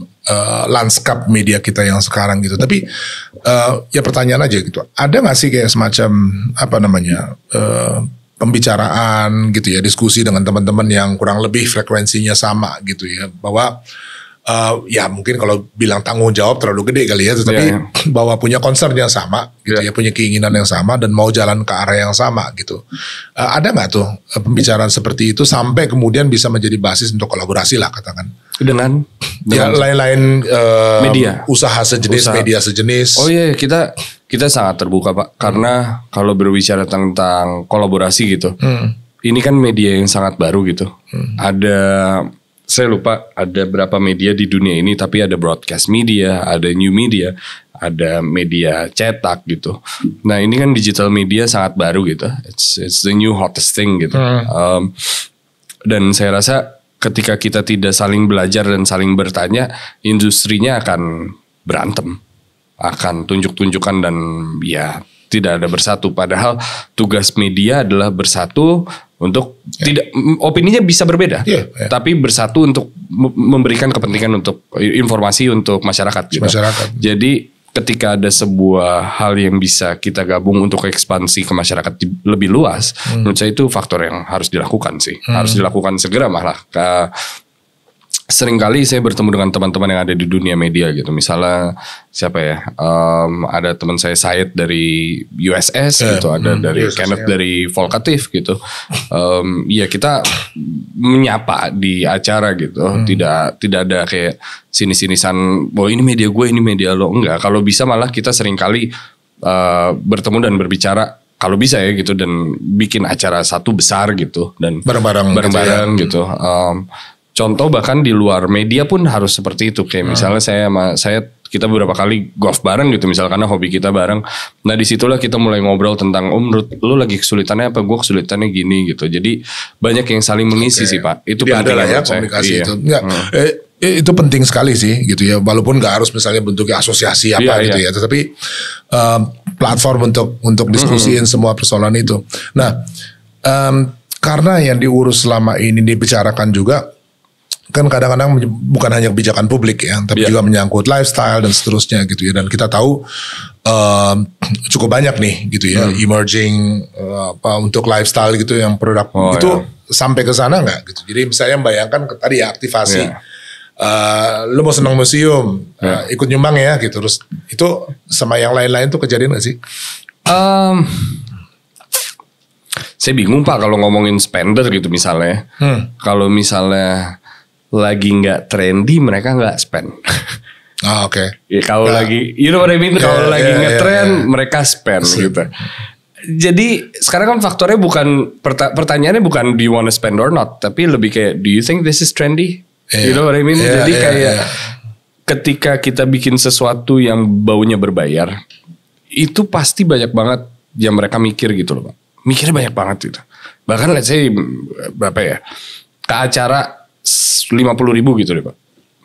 uh, eh, lanskap media kita yang sekarang gitu. Tapi uh, ya pertanyaan aja gitu, ada nggak sih kayak semacam apa namanya uh, pembicaraan gitu ya, diskusi dengan teman-teman yang kurang lebih frekuensinya sama gitu ya, bahwa uh, ya mungkin kalau bilang tanggung jawab terlalu gede kali ya, tetapi yeah, iya, iya. yeah. bahwa punya concern yang sama, gitu yeah. ya punya keinginan yang sama dan mau jalan ke arah yang sama gitu. Uh, ada nggak tuh eh, pembicaraan seperti itu sampai kemudian bisa menjadi basis untuk kolaborasi lah katakan dengan, ya, dengan lain-lain uh, media usaha sejenis usaha. media sejenis. Oh iya yeah, kita kita sangat terbuka pak, hmm. karena kalau berbicara tentang kolaborasi gitu. Hmm. Ini kan media yang sangat baru gitu. Hmm. Ada saya lupa ada berapa media di dunia ini tapi ada broadcast media, ada new media, ada media cetak gitu. Nah ini kan digital media sangat baru gitu. It's it's the new hottest thing gitu. Hmm. Um, dan saya rasa ketika kita tidak saling belajar dan saling bertanya, industrinya akan berantem, akan tunjuk-tunjukkan dan ya tidak ada bersatu. Padahal tugas media adalah bersatu, untuk ya. tidak opininya bisa berbeda ya, ya. tapi bersatu untuk memberikan kepentingan untuk informasi untuk masyarakat gitu. masyarakat jadi ketika ada sebuah hal yang bisa kita gabung untuk ekspansi ke masyarakat lebih luas, hmm. menurut saya itu faktor yang harus dilakukan sih, hmm. harus dilakukan segera malah sering kali saya bertemu dengan teman-teman yang ada di dunia media gitu. Misalnya siapa ya? Um, ada teman saya Said dari USS yeah. gitu, ada hmm, dari USS, Kenneth yeah. dari Volkatif gitu. Um, ya kita menyapa di acara gitu. Hmm. Tidak tidak ada kayak sini-sinisan bahwa oh, ini media gue, ini media lo enggak. Kalau bisa malah kita seringkali uh, bertemu dan berbicara kalau bisa ya gitu dan bikin acara satu besar gitu dan bareng-bareng gitu ya. bareng-bareng gitu. gitu. Um, contoh bahkan di luar media pun harus seperti itu kayak hmm. misalnya saya sama saya kita beberapa kali golf bareng gitu misalnya karena hobi kita bareng nah disitulah kita mulai ngobrol tentang oh lu lagi kesulitannya apa gua kesulitannya gini gitu jadi banyak yang saling mengisi okay. sih pak itu jadi penting ya komunikasi saya. itu iya. hmm. Eh, eh, itu penting sekali sih gitu ya walaupun gak harus misalnya bentuknya asosiasi apa iya, gitu iya. ya tetapi um, platform untuk untuk hmm. diskusiin mm -hmm. semua persoalan itu nah um, karena yang diurus selama ini dibicarakan juga kan kadang-kadang bukan hanya kebijakan publik ya, tapi yeah. juga menyangkut lifestyle dan seterusnya gitu ya. Dan kita tahu uh, cukup banyak nih gitu ya, hmm. emerging uh, apa untuk lifestyle gitu yang produk oh, itu yeah. sampai ke sana nggak gitu. Jadi misalnya bayangkan tadi ya aktivasi. Yeah. Iya. Uh, lu mau senang museum, yeah. Iya. uh, ikut nyumbang ya gitu. Terus itu sama yang lain-lain tuh kejadian gak sih? Um, saya bingung pak kalau ngomongin spender gitu misalnya. Ya. Hmm. Kalau misalnya lagi nggak trendy mereka nggak spend. Ah, oke. Okay. Ya, kalau nah, lagi, you know what I mean. Yeah, kalau yeah, lagi yeah, ya, ngetrend yeah, yeah. mereka spend Sip. gitu. Jadi sekarang kan faktornya bukan pertanyaannya bukan do you wanna spend or not, tapi lebih kayak do you think this is trendy? Yeah. You know what I mean. Yeah, Jadi yeah, kayak yeah. ketika kita bikin sesuatu yang baunya berbayar, itu pasti banyak banget yang mereka mikir gitu loh, Mikirnya banyak banget gitu. Bahkan let's say berapa ya? Ke acara 50 ribu gitu deh pak.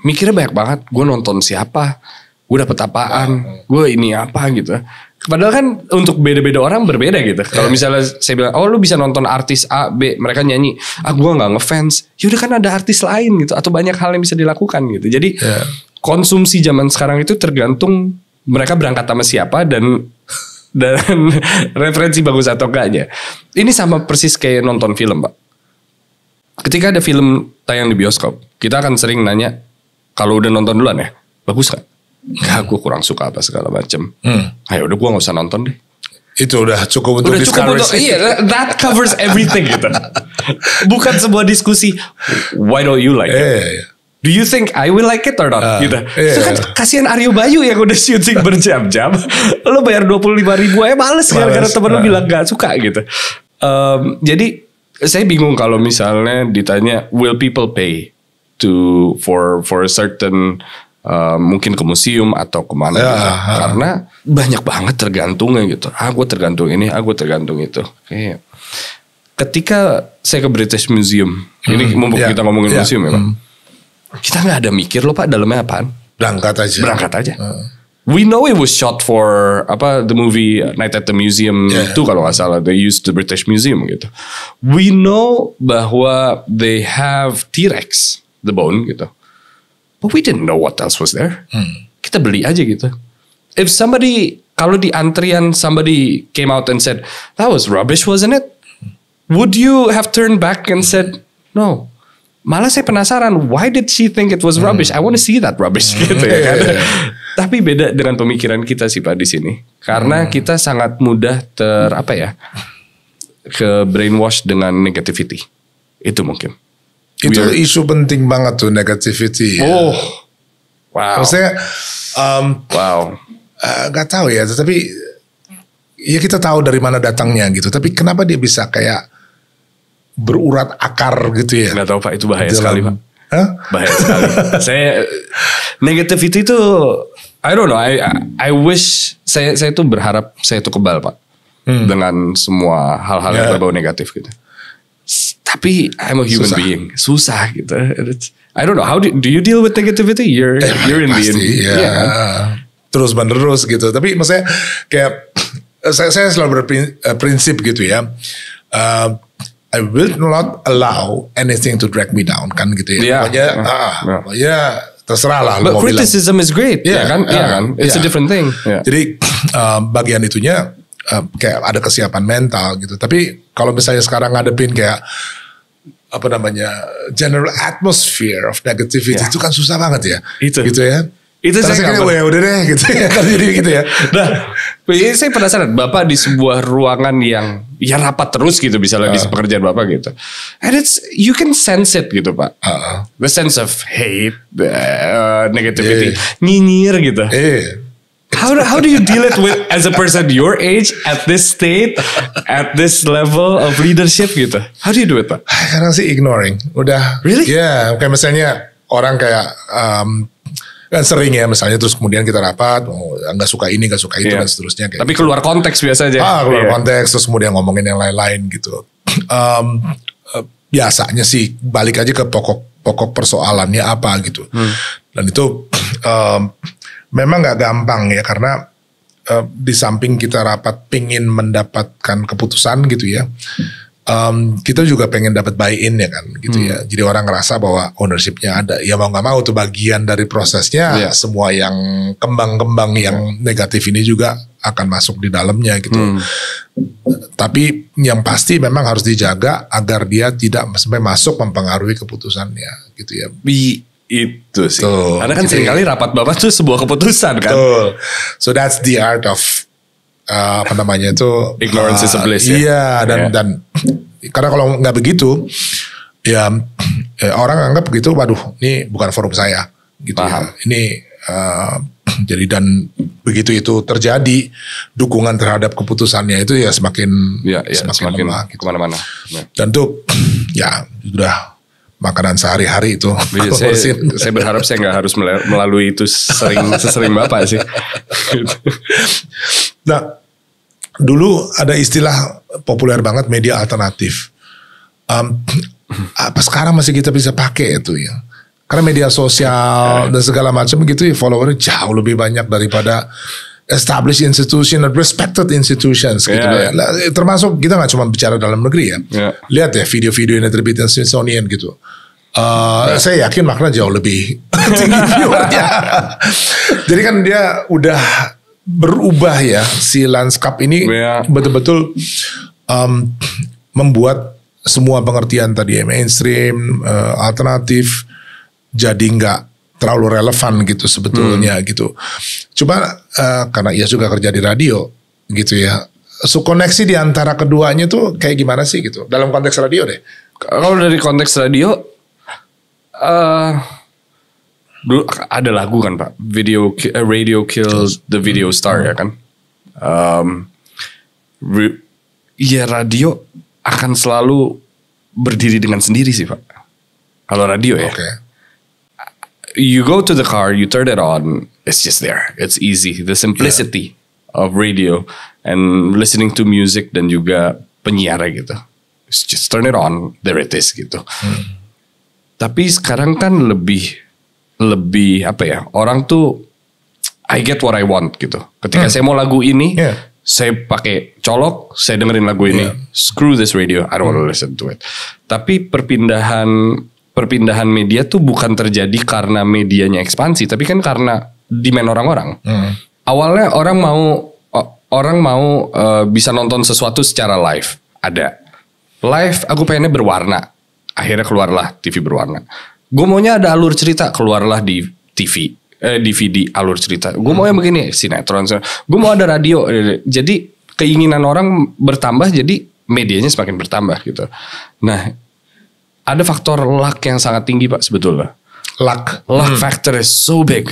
Mikirnya banyak banget. Gue nonton siapa. Gue dapet apaan. Gue ini apa gitu. Padahal kan untuk beda-beda orang berbeda gitu. Kalau iya. misalnya saya bilang, oh lu bisa nonton artis A, B, mereka nyanyi, ah gue nggak ngefans. Yaudah kan ada artis lain gitu, atau banyak hal yang bisa dilakukan gitu. Jadi yeah. konsumsi zaman sekarang itu tergantung mereka berangkat sama siapa dan dan referensi bagus atau enggaknya. Ini sama persis kayak nonton film, Pak ketika ada film tayang di bioskop, kita akan sering nanya, kalau udah nonton duluan ya, bagus kan? Enggak, gue kurang suka apa segala macem. Hmm. Ayo ah, ya udah gue gak usah nonton deh. Itu udah cukup untuk udah cukup untuk, iya, that covers everything gitu. Bukan sebuah diskusi, why don't you like yeah, it? Yeah, yeah. Do you think I will like it or not? Uh, gitu. Yeah, So kan iya. kasihan Aryo Bayu yang udah syuting berjam-jam. lo bayar 25 ribu aja males, males. gara-gara temen uh. lo ah. bilang gak suka gitu. Um, jadi saya bingung kalau misalnya ditanya will people pay to for for a certain Uh, mungkin ke museum atau kemana ya, gitu? karena banyak banget tergantungnya gitu ah tergantung ini ah tergantung itu okay. ketika saya ke British Museum hmm, ini mumpung ya, kita ngomongin ya, museum ya hmm. kita nggak ada mikir loh pak dalamnya apaan berangkat aja berangkat aja hmm we know it was shot for apa the movie Night at the Museum yeah. itu kalau nggak salah they used the British Museum gitu. We know bahwa they have T-Rex the bone gitu. But we didn't know what else was there. Hmm. Kita beli aja gitu. If somebody kalau di antrian somebody came out and said that was rubbish wasn't it? Hmm. Would you have turned back and said no? Malah saya penasaran, why did she think it was hmm. rubbish? Hmm. I want to see that rubbish hmm. gitu ya iya, kan. Iya, iya. Tapi beda dengan pemikiran kita sih Pak di sini. Karena hmm. kita sangat mudah ter apa ya? ke brainwash dengan negativity. Itu mungkin. Itu Weird. isu penting banget tuh negativity. Ya. Oh. Wow. Maksudnya um, wow. Eh, nggak uh, tahu ya, tapi ya kita tahu dari mana datangnya gitu. Tapi kenapa dia bisa kayak berurat akar gitu ya. Gak tahu Pak, itu bahaya Dalam, sekali Pak. Huh? Bahaya sekali. saya negativity itu I don't know. I I, wish saya saya itu berharap saya tuh kebal Pak hmm. dengan semua hal-hal yeah. yang ya. berbau negatif gitu. Tapi I'm a human Susah. being. Susah gitu. I don't know. How do, do you deal with negativity? You're eh, you're in pasti, the ya. yeah. Terus menerus gitu. Tapi maksudnya kayak eh, saya saya selalu berprinsip eh, gitu ya. Uh, I will not allow anything to drag me down kan gitu ya. Yeah. Pokoknya yeah. ah, yeah. yeah, terserah lah. But criticism bilang. is great, yeah, ya kan? Iya yeah, kan? It's yeah. a iya. different thing. Yeah. Iya. Jadi uh, bagian itunya uh, kayak ada kesiapan mental gitu. Tapi kalau misalnya sekarang ngadepin kayak apa namanya general atmosphere of negativity yeah. itu kan susah banget ya. Itu. Gitu ya itu Terus saya kira ya udah deh gitu ya kalau jadi gitu ya. Nah, ini iya saya penasaran bapak di sebuah ruangan yang ya rapat terus gitu lagi uh. pekerjaan bapak gitu. And it's you can sense it gitu pak. Uh. The sense of hate, uh, negativity, yeah. nyinyir gitu. Yeah. How do, how do you deal it with as a person your age at this state at this level of leadership gitu? How do you do it pak? Karena sih ignoring. Udah. Really? Ya, yeah, kayak misalnya orang kayak um, kan sering ya misalnya terus kemudian kita rapat oh nggak suka ini nggak suka itu yeah. dan seterusnya kayak tapi gitu. keluar konteks biasa aja ah keluar yeah. konteks terus kemudian ngomongin yang lain-lain gitu um, uh, biasanya sih balik aja ke pokok pokok persoalannya apa gitu hmm. dan itu um, memang nggak gampang ya karena uh, di samping kita rapat pingin mendapatkan keputusan gitu ya hmm um, kita juga pengen dapat buy-in ya kan gitu hmm. ya. Jadi orang ngerasa bahwa ownershipnya ada. Ya mau nggak mau tuh bagian dari prosesnya yeah. semua yang kembang-kembang yeah. yang negatif ini juga akan masuk di dalamnya gitu. Hmm. Tapi yang pasti memang harus dijaga agar dia tidak sampai masuk mempengaruhi keputusannya gitu ya. Bi itu sih. Tuh, Karena kan seringkali rapat bapak tuh sebuah keputusan kan. Tuh. So that's the art of uh, apa namanya itu ignorance uh, is a bliss ya. Iya dan yeah. dan karena kalau nggak begitu ya eh, orang anggap begitu waduh ini bukan forum saya gitu ya. Paham. ya. Ini uh, jadi dan begitu itu terjadi dukungan terhadap keputusannya itu ya semakin ya, ya, semakin, semakin lemah, gitu. kemana-mana. Iya. Dan tuh ya sudah makanan sehari-hari itu. Iya, saya, saya berharap saya nggak harus melalui itu sering sesering bapak sih. nah, dulu ada istilah populer banget media alternatif. Um, apa sekarang masih kita bisa pakai itu ya? Karena media sosial eh. dan segala macam gitu ya, followernya jauh lebih banyak daripada established institution and respected institutions gitu yeah. ya. Eh, termasuk kita nggak cuma bicara dalam negeri ya. Yeah. Lihat ya video-video yang terbitin Smithsonian gitu. Uh, yeah. Saya yakin makna jauh lebih tinggi viewernya. Jadi kan dia udah berubah ya si landscape ini yeah. betul-betul um, membuat semua pengertian tadi ya, mainstream uh, alternatif jadi nggak terlalu relevan gitu sebetulnya hmm. gitu. Cuma uh, karena ia juga kerja di radio gitu ya. So koneksi di antara keduanya tuh kayak gimana sih gitu dalam konteks radio deh. Kalau dari konteks radio uh, dulu ada lagu kan Pak, video uh, radio kills the video hmm. star hmm. ya kan. Um, re, ya radio akan selalu berdiri dengan sendiri sih Pak. Kalau radio ya. Okay you go to the car, you turn it on, it's just there. It's easy. The simplicity yeah. of radio and listening to music dan juga penyiar gitu. It's just turn it on, there it is gitu. Hmm. Tapi sekarang kan lebih lebih apa ya? Orang tuh I get what I want gitu. Ketika hmm. saya mau lagu ini, yeah. saya pakai colok, saya dengerin lagu ini. Yeah. Screw this radio, I don't want to hmm. listen to it. Tapi perpindahan perpindahan media tuh bukan terjadi karena medianya ekspansi, tapi kan karena demand orang-orang. Hmm. Awalnya orang mau orang mau uh, bisa nonton sesuatu secara live, ada live. Aku pengennya berwarna, akhirnya keluarlah TV berwarna. Gue maunya ada alur cerita, keluarlah di TV, eh, DVD alur cerita. Gue mau yang hmm. begini sinetron. gue mau ada radio. Jadi keinginan orang bertambah, jadi medianya semakin bertambah gitu. Nah ada faktor luck yang sangat tinggi pak sebetulnya. Luck, luck hmm. factor is so big.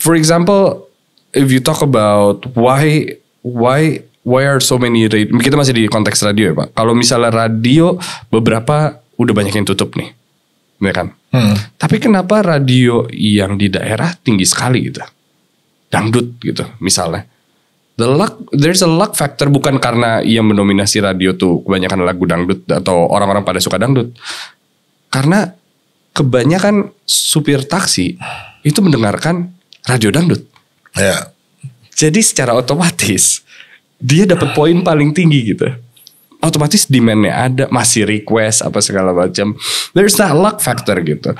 For example, if you talk about why why why are so many radio, kita masih di konteks radio ya pak. Kalau misalnya radio beberapa udah banyak yang tutup nih, ya kan. Hmm. Tapi kenapa radio yang di daerah tinggi sekali gitu? Dangdut gitu misalnya the luck there's a luck factor bukan karena yang mendominasi radio tuh kebanyakan lagu dangdut atau orang-orang pada suka dangdut. Karena kebanyakan supir taksi itu mendengarkan radio dangdut. Ya. Jadi secara otomatis dia dapat poin paling tinggi gitu. Otomatis demandnya ada, masih request apa segala macam. There's that luck factor gitu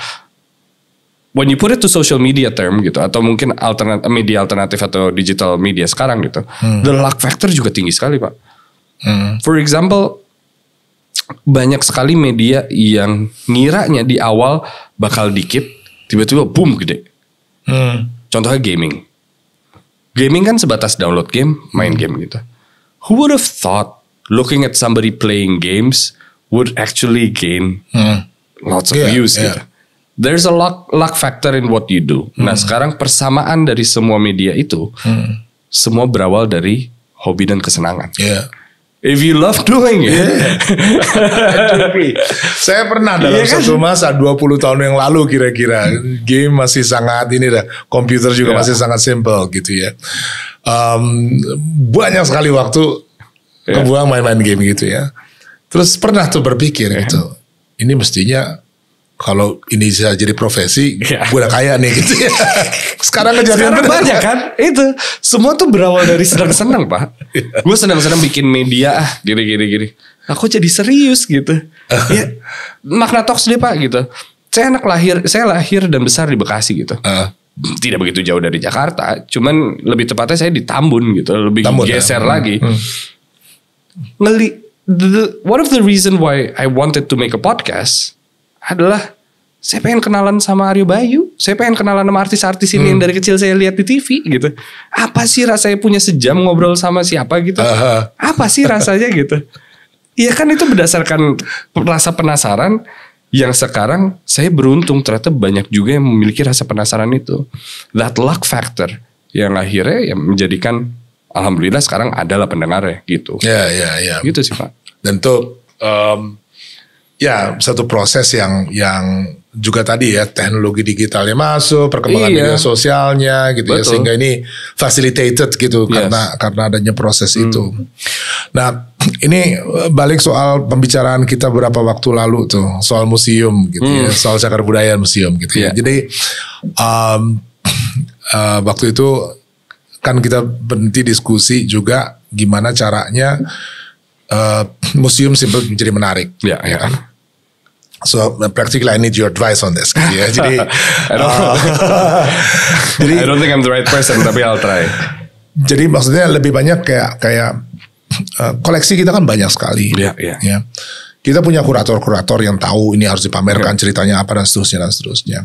when you put it to social media term gitu atau mungkin alternat media alternatif atau digital media sekarang gitu hmm. the luck factor juga tinggi sekali pak hmm. for example banyak sekali media yang ngiranya di awal bakal dikit tiba-tiba boom gede hmm. contohnya gaming gaming kan sebatas download game main game gitu who would have thought looking at somebody playing games would actually gain hmm. lots of yeah, views yeah. gitu there's a luck luck factor in what you do. Hmm. Nah, sekarang persamaan dari semua media itu hmm. semua berawal dari hobi dan kesenangan. Yeah. If you love doing it. Yeah. Iya. Saya pernah dalam yeah, kan? satu masa 20 tahun yang lalu kira-kira game masih sangat ini dah komputer juga yeah. masih sangat simple gitu ya. Um, banyak sekali waktu yeah. kebuang main-main game gitu ya. Terus pernah tuh berpikir yeah. gitu. Ini mestinya kalau ini saya jadi profesi, yeah. gue udah kaya nih gitu ya. Sekarang kejadian Sekarang banyak kan? Itu semua tuh berawal dari senang-senang pak. Yeah. Gue senang-senang bikin media ah, gini gini gini. Aku jadi serius gitu. ya, makna toks deh pak gitu. Saya anak lahir, saya lahir dan besar di Bekasi gitu. Uh. Tidak begitu jauh dari Jakarta, cuman lebih tepatnya saya di Tambun gitu, lebih Tambun, ya. geser ya. lagi. Hmm. Ngeli, the, the, one of the reason why I wanted to make a podcast adalah saya pengen kenalan sama Aryo Bayu, saya pengen kenalan sama artis-artis ini hmm. yang dari kecil saya lihat di TV gitu. Apa sih rasanya punya sejam ngobrol sama siapa gitu? Uh. Apa sih rasanya gitu? Iya kan itu berdasarkan rasa penasaran yang sekarang saya beruntung ternyata banyak juga yang memiliki rasa penasaran itu. That luck factor yang akhirnya yang menjadikan alhamdulillah sekarang adalah pendengar gitu. ya gitu. Iya, yeah, iya, yeah, iya. Yeah. Gitu sih, Pak. Dan tuh um, ya iya. satu proses yang yang juga tadi ya teknologi digitalnya masuk, perkembangan iya. media sosialnya gitu ya, Betul. ya sehingga ini facilitated gitu yes. karena karena adanya proses hmm. itu. Nah, ini eh, balik soal pembicaraan kita beberapa waktu lalu tuh soal museum gitu ya, hmm. ya, soal cagar budaya museum gitu yeah. ya. Iya. Jadi um, uh, waktu itu kan kita berhenti diskusi juga gimana caranya uh, museum simpel menjadi menarik. Yeah, iya. ya kan? So uh, practically, I need your advice on this. Yeah, jadi, I don't, uh, jadi, I don't think I'm the right person, tapi I'll try. Jadi maksudnya lebih banyak kayak kayak uh, koleksi kita kan banyak sekali. Iya, yeah, Yeah. Yeah. Kita punya kurator-kurator yang tahu ini harus dipamerkan yeah. ceritanya apa dan seterusnya dan seterusnya.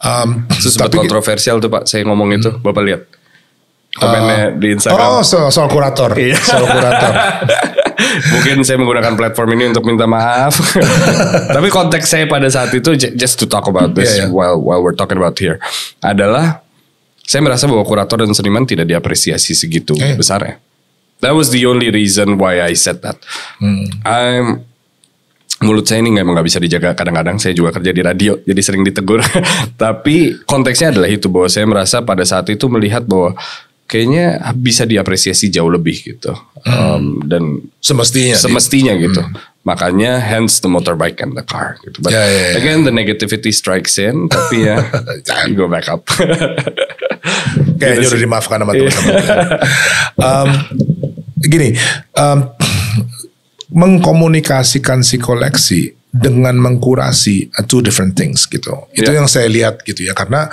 Um, tapi kontroversial tuh Pak, saya ngomong hmm. itu, Bapak lihat komennya uh, di Instagram. Oh, so, soal kurator. Iya. Soal kurator. Mungkin saya menggunakan platform ini untuk minta maaf. Tapi konteks saya pada saat itu just to talk about this yeah, yeah. while while we're talking about here adalah saya merasa bahwa kurator dan seniman tidak diapresiasi segitu yeah. besarnya. That was the only reason why I said that. Hmm. I'm mulut saya ini nggak nggak bisa dijaga kadang-kadang saya juga kerja di radio jadi sering ditegur tapi konteksnya adalah itu bahwa saya merasa pada saat itu melihat bahwa kayaknya bisa diapresiasi jauh lebih gitu hmm. um, dan semestinya semestinya gitu hmm. makanya hence the motorbike and the car gitu but yeah, yeah, yeah. again the negativity strikes in tapi ya go back up kayaknya gitu udah dimaafkan sama teman-teman iya. um, gini um, mengkomunikasikan si koleksi dengan mengkurasi two different things gitu itu yeah. yang saya lihat gitu ya karena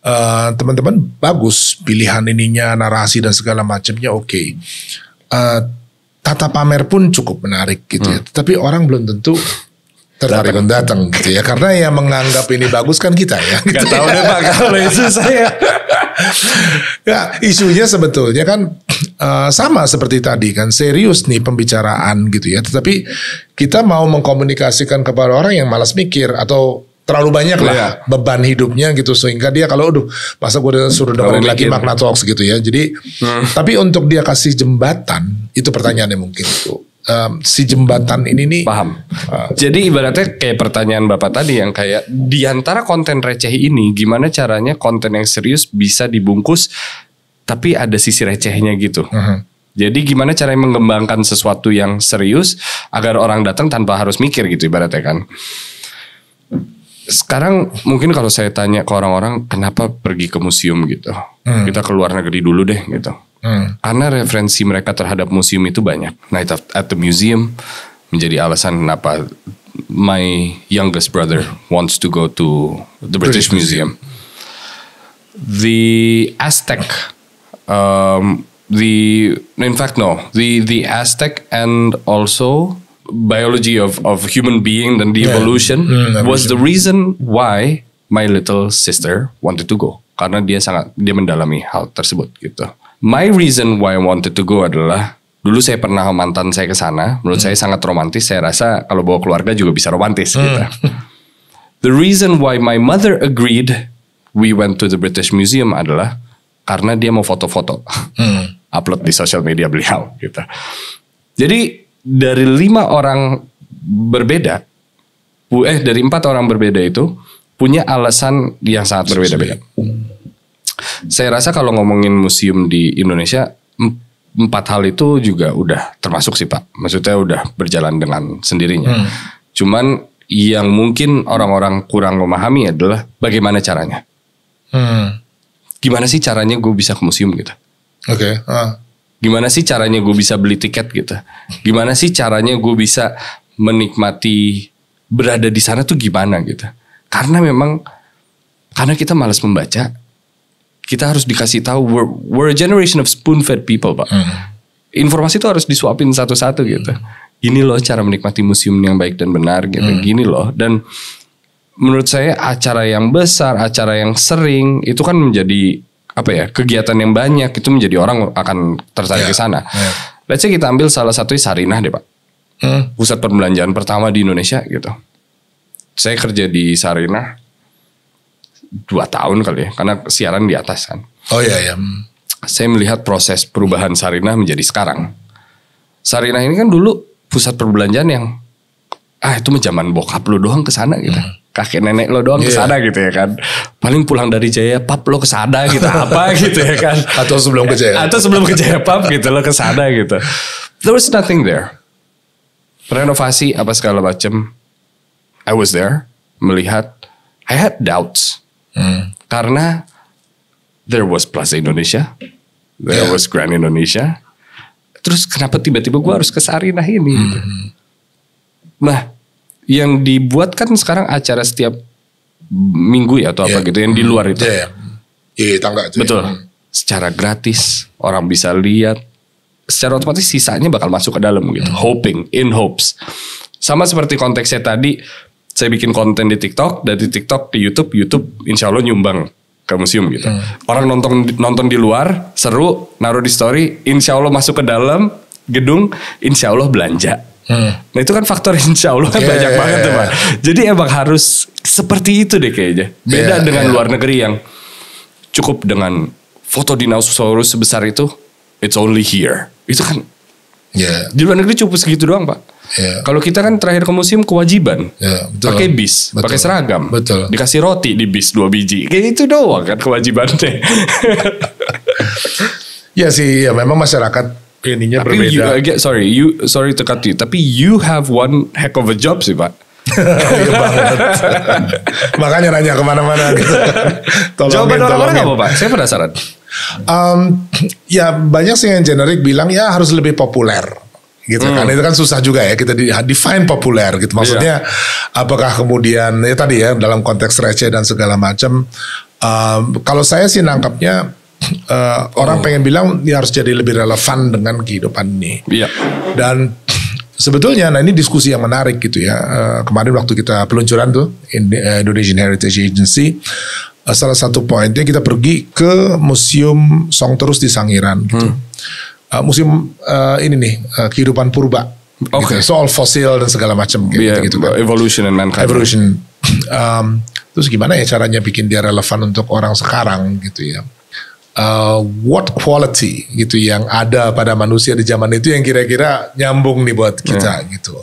teman eh, teman-teman bagus pilihan ininya narasi dan segala macamnya oke. Okay. Uh, eh, tata pamer pun cukup menarik gitu ya. hmm. ya. Tapi orang belum tentu tertarik untuk datang gitu ya karena yang menganggap ini bagus kan kita ya gitu tahu tahu deh pak kalau itu saya ya isunya sebetulnya kan uh, sama seperti tadi kan serius nih pembicaraan gitu ya tetapi kita mau mengkomunikasikan kepada orang yang malas mikir atau terlalu banyak lah yeah. beban hidupnya gitu sehingga dia kalau aduh masa gue suruh dengerin lagi makna talks gitu ya jadi hmm. tapi untuk dia kasih jembatan itu pertanyaannya mungkin tuh um, si jembatan ini nih paham. Uh, Jadi ibaratnya kayak pertanyaan bapak tadi yang kayak diantara konten receh ini gimana caranya konten yang serius bisa dibungkus tapi ada sisi recehnya gitu. Uh -huh. Jadi gimana cara mengembangkan sesuatu yang serius agar orang datang tanpa harus mikir gitu ibaratnya kan sekarang mungkin kalau saya tanya ke orang-orang kenapa pergi ke museum gitu, hmm. kita ke luar negeri dulu deh gitu. Hmm. Karena referensi mereka terhadap museum itu banyak. Night at the Museum menjadi alasan kenapa my youngest brother wants to go to the British, British Museum. The Aztec, um, the in fact no, the the Aztec and also biology of of human being dan the yeah. Hmm, evolution was the reason why my little sister wanted to go karena dia sangat dia mendalami hal tersebut gitu. My reason why I wanted to go adalah dulu saya pernah mantan saya ke sana, menurut hmm. saya sangat romantis. Saya rasa kalau bawa keluarga juga bisa romantis hmm. gitu. The reason why my mother agreed we went to the British Museum adalah karena dia mau foto-foto. Hmm. Upload di sosial media beliau gitu. Jadi dari lima orang berbeda, eh dari empat orang berbeda itu punya alasan yang sangat berbeda-beda. Saya rasa kalau ngomongin museum di Indonesia empat hal itu juga udah termasuk sih pak, maksudnya udah berjalan dengan sendirinya. Hmm. Cuman yang mungkin orang-orang kurang memahami adalah bagaimana caranya. Hmm. Gimana sih caranya gue bisa ke museum gitu? Oke. Okay. Uh gimana sih caranya gue bisa beli tiket gitu gimana sih caranya gue bisa menikmati berada di sana tuh gimana gitu karena memang karena kita malas membaca kita harus dikasih tahu we're, we're a generation of spoon fed people pak hmm. informasi itu harus disuapin satu-satu gitu ini loh cara menikmati museum yang baik dan benar gitu hmm. gini loh dan menurut saya acara yang besar acara yang sering itu kan menjadi apa ya kegiatan yang banyak itu menjadi orang akan tertarik yeah. ke sana. Yeah. Let's say kita ambil salah satu Sarinah deh pak, hmm. pusat perbelanjaan pertama di Indonesia gitu. Saya kerja di Sarinah dua tahun kali ya, karena siaran di atas kan. Oh iya yeah, iya. Hmm. Saya melihat proses perubahan Sarinah menjadi sekarang. Sarinah ini kan dulu pusat perbelanjaan yang ah itu mah zaman bokap lu doang ke sana gitu. Hmm kakek nenek lo doang yeah. kesana iya. gitu ya kan paling pulang dari Jaya Pub lo kesana gitu apa gitu ya kan atau sebelum ke Jaya atau sebelum ke Jaya Pub gitu lo kesana gitu there was nothing there renovasi apa segala macem I was there melihat I had doubts hmm. karena there was Plaza Indonesia there yeah. was Grand Indonesia terus kenapa tiba-tiba gue harus ke Sarinah ini gitu? hmm. nah yang dibuat kan sekarang acara setiap minggu ya atau yeah. apa iya. gitu yang di luar itu. Iya, yeah. yeah, iya, tangga itu. Iya. Betul. Yeah. Hmm. Secara gratis orang bisa lihat. Secara otomatis sisanya bakal masuk ke dalam gitu. Mm. Hoping, in hopes. Sama seperti konteksnya tadi, saya bikin konten di TikTok, dari TikTok di YouTube, YouTube insya Allah nyumbang ke museum gitu. Mm. Orang nonton nonton di luar, seru, naruh di story, insya Allah masuk ke dalam gedung, insya Allah belanja Hmm. Nah itu kan faktor insya Allah yeah, banyak banget yeah, teman. pak. Jadi emang harus seperti itu deh kayaknya. Beda yeah, dengan yeah. luar negeri yang cukup dengan foto dinosaurus sebesar itu, it's only here. Itu kan yeah. di luar negeri cukup segitu doang pak. Yeah. Kalau kita kan terakhir ke museum kewajiban yeah, iya, pakai bis, pakai seragam, betul. dikasih roti di bis dua biji, kayak itu doang kan kewajibannya. ya sih, ya memang masyarakat ininya tapi berbeda. You, again, sorry, you sorry to cut you, tapi you have one heck of a job sih pak. Iya, Makanya nanya kemana-mana gitu. tolongin, Jawaban orang-orang apa pak? Saya penasaran. Um, ya banyak sih yang generik bilang ya harus lebih populer gitu kan. hmm. kan itu kan susah juga ya kita define populer gitu iya. maksudnya yeah. apakah kemudian ya tadi ya dalam konteks receh dan segala macam um, kalau saya sih nangkapnya uh, oh. orang pengen bilang ini harus jadi lebih relevan dengan kehidupan ini. Iya. Dan sebetulnya nah ini diskusi yang menarik gitu ya. Uh, kemarin waktu kita peluncuran tuh eh, Indonesian Heritage Agency uh, salah satu poinnya kita pergi ke museum Song Terus di Sangiran gitu. Hmm. Uh, museum uh, ini nih uh, kehidupan purba. Okay. Gitu, ya. soal fosil dan segala macam gitu, yeah, gitu kan. Evolution and mankind. Evolution. Um, terus gimana ya caranya bikin dia relevan untuk orang sekarang gitu ya uh, what quality gitu yang ada pada manusia di zaman itu yang kira-kira nyambung nih buat kita hmm. gitu.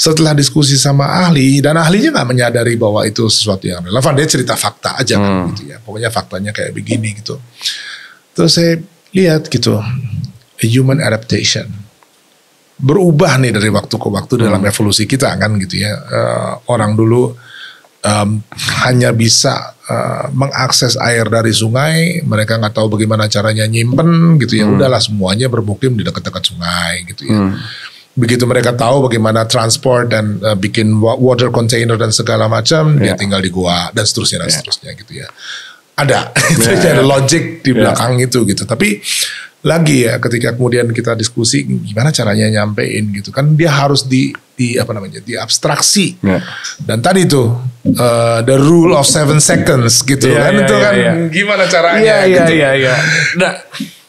Setelah diskusi sama ahli dan ahlinya nggak menyadari bahwa itu sesuatu yang relevan, dia cerita fakta aja kan hmm. kan gitu ya. Pokoknya faktanya kayak begini gitu. Terus saya lihat gitu A human adaptation berubah nih dari waktu ke waktu hmm. dalam evolusi kita kan gitu ya. Uh, orang dulu um, hanya bisa uh, mengakses air dari sungai, mereka nggak tahu bagaimana caranya nyimpen gitu ya. Hmm. Udahlah semuanya bermukim di dekat-dekat sungai gitu ya. Hmm. Begitu mereka tahu bagaimana transport dan uh, bikin water container dan segala macam, yeah. dia ya. tinggal di gua dan seterusnya dan yeah. seterusnya gitu ya. Ada, yeah. ada ya. logic di ya. belakang itu gitu. Tapi lagi ya ketika kemudian kita diskusi gimana caranya nyampein gitu kan dia harus di di apa namanya di abstraksi yeah. dan tadi tuh uh, the rule of seven seconds gitu yeah, kan yeah, itu yeah, kan yeah. gimana caranya yeah, iya, gitu yeah, yeah. nah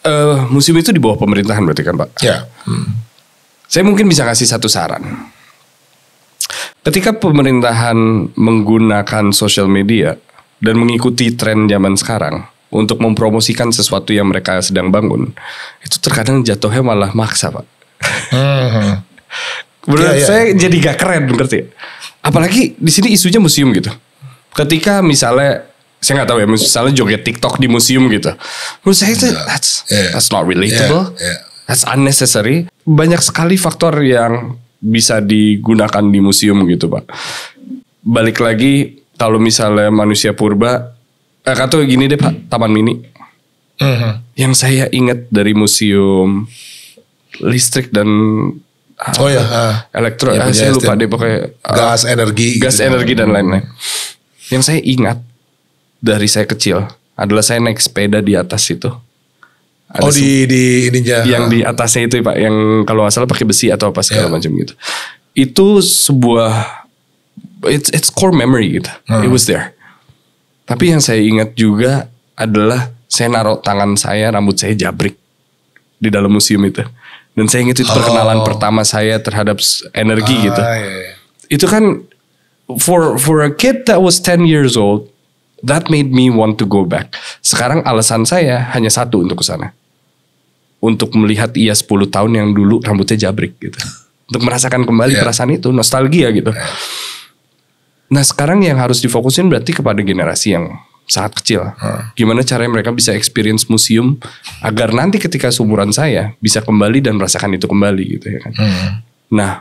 uh, musim itu di bawah pemerintahan berarti kan pak ya yeah. hmm. saya mungkin bisa kasih satu saran ketika pemerintahan menggunakan sosial media dan mengikuti tren zaman sekarang untuk mempromosikan sesuatu yang mereka sedang bangun itu terkadang jatuhnya malah maksa pak. Hmm. Menurut ya, saya jadi gak keren berarti. Apalagi di sini isunya museum gitu. Ketika misalnya saya nggak tahu ya misalnya joget TikTok di museum gitu. Menurut saya itu that's yeah. that's not relatable. Yeah. Yeah. That's unnecessary. Banyak sekali faktor yang bisa digunakan di museum gitu, Pak. Balik lagi kalau misalnya manusia purba Kata eh, gini deh Pak, Taman Mini. Uh-huh. Yang saya ingat dari museum listrik dan ah, oh ya, uh, elektro, ya, ah, saya lupa deh pokoknya uh, gas energi, gitu. gas gitu energi dan lain-lain. Hmm. Yang saya ingat dari saya kecil adalah saya naik sepeda di atas itu. Ada oh di di ininya yang di atasnya itu ya, pak yang kalau asal pakai besi atau apa segala yeah. macam gitu itu sebuah it's it's core memory gitu hmm. it was there tapi yang saya ingat juga adalah saya naruh tangan saya, rambut saya jabrik di dalam museum itu. Dan saya ingat itu oh. perkenalan pertama saya terhadap energi ah, gitu. Yeah. Iya, iya. Itu kan for for a kid that was 10 years old, that made me want to go back. Sekarang alasan saya hanya satu untuk ke sana. Untuk melihat ia 10 tahun yang dulu rambutnya jabrik gitu. Untuk merasakan kembali yeah. perasaan itu, nostalgia gitu. Yeah Nah sekarang yang harus difokusin berarti kepada generasi yang sangat kecil. Hmm. Gimana caranya mereka bisa experience museum agar nanti ketika seumuran saya bisa kembali dan merasakan itu kembali gitu ya kan. Hmm. Nah,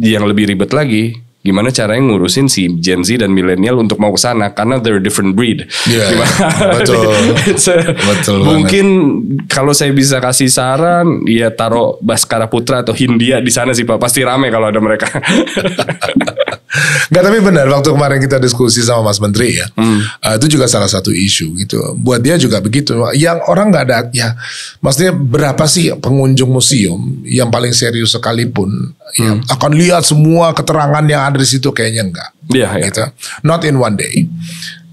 yang lebih ribet lagi, gimana caranya ngurusin si Gen Z dan milenial untuk mau ke sana karena they're different breed. Yeah, iya. betul. betul. Mungkin kalau saya bisa kasih saran, ya taruh Baskara Putra atau Hindia di sana sih Pak, pasti rame kalau ada mereka. Gak tapi benar waktu kemarin kita diskusi sama Mas Menteri ya, hmm. uh, itu juga salah satu isu gitu. Buat dia juga begitu. Yang orang nggak ada ya, maksudnya berapa sih pengunjung museum yang paling serius sekalipun ya, hmm. yang akan lihat semua keterangan yang ada di situ kayaknya enggak. Iya. Yeah, gitu. Not in one day.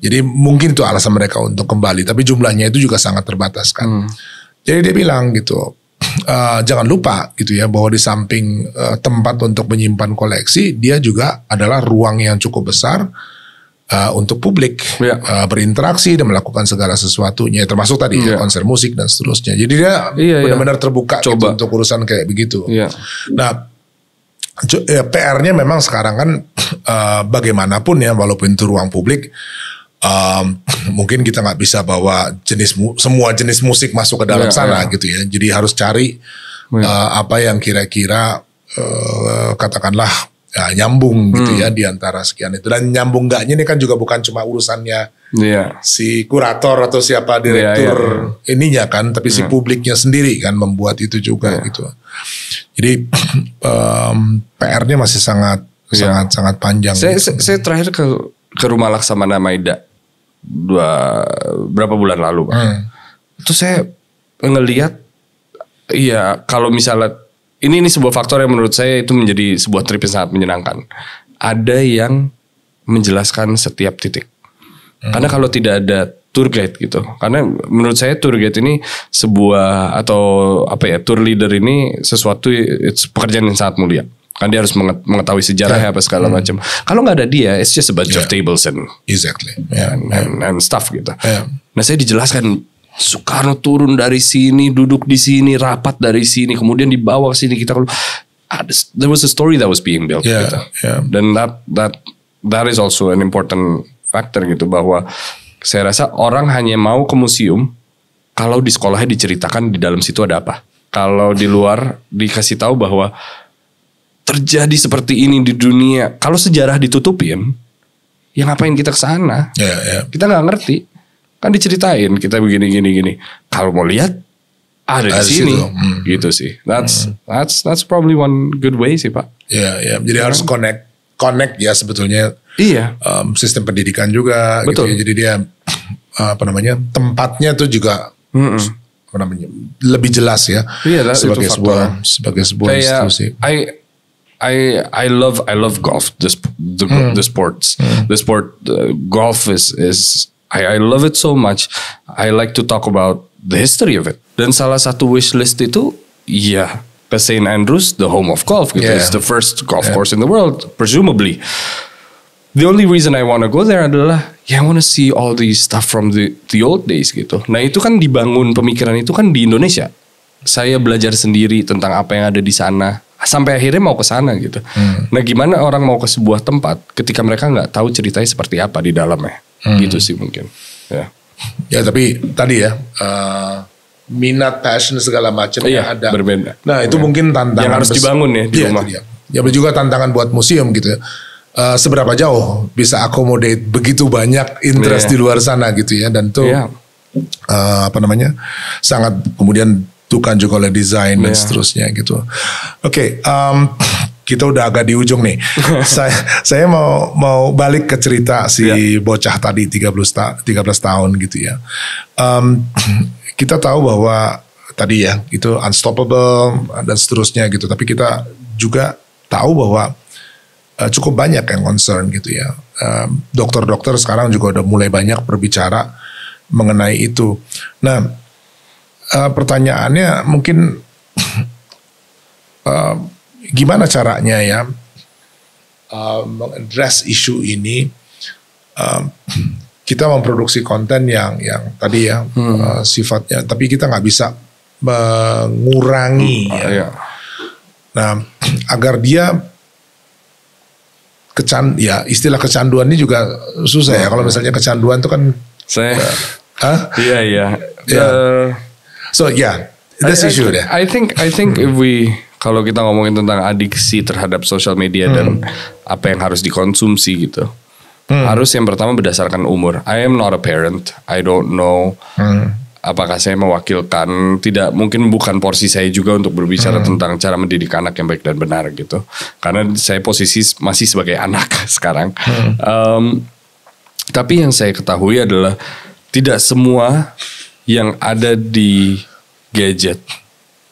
Jadi mungkin itu alasan mereka untuk kembali, tapi jumlahnya itu juga sangat terbatas kan. Hmm. Jadi dia bilang gitu, Eh, jangan lupa gitu ya bahwa di samping uh, tempat untuk menyimpan koleksi, dia juga adalah ruang yang cukup besar uh, untuk publik yeah. Ya. uh, berinteraksi dan melakukan segala sesuatunya termasuk tadi yeah. konser musik dan seterusnya jadi dia yeah, iya. benar-benar yeah. terbuka gitu Coba. Gitu, untuk urusan kayak begitu yeah. nah ya, PR-nya memang sekarang kan uh, bagaimanapun ya walaupun itu ruang publik um, mungkin kita nggak bisa bawa jenis semua jenis musik masuk ke dalam yeah, sana yeah. gitu ya. Jadi harus cari yeah. Iya. uh, apa yang kira-kira uh, katakanlah ya, nyambung hmm. gitu ya hmm. di antara sekian itu dan nyambung gaknya ini kan juga bukan cuma urusannya yeah. si kurator atau siapa direktur yeah, yeah. ininya kan tapi yeah. si iya. publiknya sendiri kan membuat itu juga yeah. gitu jadi um, PR-nya masih sangat yeah. sangat sangat panjang saya, gitu. saya terakhir ke ke rumah Laksamana Maida dua berapa bulan lalu pak. Hmm. Terus saya ngelihat iya kalau misalnya ini ini sebuah faktor yang menurut saya itu menjadi sebuah trip yang sangat menyenangkan. Ada yang menjelaskan setiap titik. Hmm. Karena kalau tidak ada tour guide gitu. Karena menurut saya tour guide ini sebuah atau apa ya tour leader ini sesuatu pekerjaan yang sangat mulia kan dia harus mengetahui sejarah yeah. Ya, apa segala mm. macam. Kalau nggak ada dia, it's just a bunch yeah. of ya. tables and exactly yeah. and, ya. and, and stuff gitu. Yeah. Nah saya dijelaskan Soekarno turun dari sini, duduk di sini, rapat dari sini, kemudian dibawa ke sini kita kalau ah, there was a story that was being built. Yeah. Gitu. Yeah. Dan that that that is also an important factor gitu bahwa saya rasa orang hanya mau ke museum kalau di sekolahnya diceritakan di dalam situ ada apa. Kalau di luar dikasih tahu bahwa terjadi seperti ini di dunia. Kalau sejarah ditutupin, ya ngapain kita kesana? sana? Yeah, yeah. Kita nggak ngerti. Kan diceritain kita begini gini gini. Kalau mau lihat ada di sini, hmm. gitu sih. That's hmm. that's that's probably one good way sih pak. Ya yeah, ya. Yeah. Jadi ya. harus connect connect ya sebetulnya. Iya. Um, sistem pendidikan juga. Gitu Betul. Gitu Jadi dia uh, apa namanya tempatnya tuh juga. Mm -mm. Apa namanya lebih jelas ya Iya, sebagai sebuah sebagai sebuah Kayak, institusi. I I love I love golf. This the, mm. the sports mm. the sport uh, golf is is I, I love it so much. I like to talk about the history of it. Dan salah satu wish list itu ya yeah, ke St Andrews, the home of golf. Gitu. Yeah. It's the first golf yeah. course in the world, presumably. The only reason I want to go there adalah yeah, I want to see all the stuff from the the old days gitu. Nah itu kan dibangun pemikiran itu kan di Indonesia. Saya belajar sendiri tentang apa yang ada di sana sampai akhirnya mau ke sana gitu. Hmm. Nah, gimana orang mau ke sebuah tempat ketika mereka nggak tahu ceritanya seperti apa di dalamnya? Hmm. Gitu sih mungkin. Ya. Ya, tapi tadi ya uh, minat, passion segala macam iya, ada. Berbeda. Nah, itu iya. mungkin tantangan yang harus dibangun ya di iya, rumah. Ya, juga tantangan buat museum gitu ya. Uh, seberapa jauh bisa accommodate begitu banyak interest yeah. di luar sana gitu ya dan tuh yeah. uh, apa namanya sangat kemudian tukang juga oleh desain yeah. dan iya. seterusnya gitu. Oke, okay, um, kita udah agak di ujung nih. saya saya mau mau balik ke cerita si yeah. bocah tadi 30 ta 13 tahun gitu ya. Um, kita tahu bahwa tadi ya itu unstoppable dan seterusnya gitu, tapi kita juga tahu bahwa uh, cukup banyak yang concern gitu ya. Um, dokter-dokter um, sekarang juga udah mulai banyak berbicara mengenai itu. Nah, Eh, pertanyaannya mungkin uh, gimana caranya ya uh, mengadres isu ini uh, kita memproduksi konten yang yang tadi ya hmm. uh, sifatnya tapi kita nggak bisa mengurangi hmm, ya. Ya. nah agar dia kecan ya istilah kecanduan ini juga susah ya hmm. kalau misalnya kecanduan itu kan saya uh, Hah? iya iya uh, So yeah, that's I, issue I, there. I think I think if we kalau kita ngomongin tentang adiksi terhadap sosial media hmm. dan apa yang harus dikonsumsi gitu. Hmm. Harus yang pertama berdasarkan umur. I am not a parent. I don't know. Hmm. Apakah saya mewakilkan? Tidak mungkin bukan porsi saya juga untuk berbicara hmm. tentang cara mendidik anak yang baik dan benar gitu. Karena saya posisi masih sebagai anak sekarang. Hmm. Um, tapi yang saya ketahui adalah tidak semua yang ada di gadget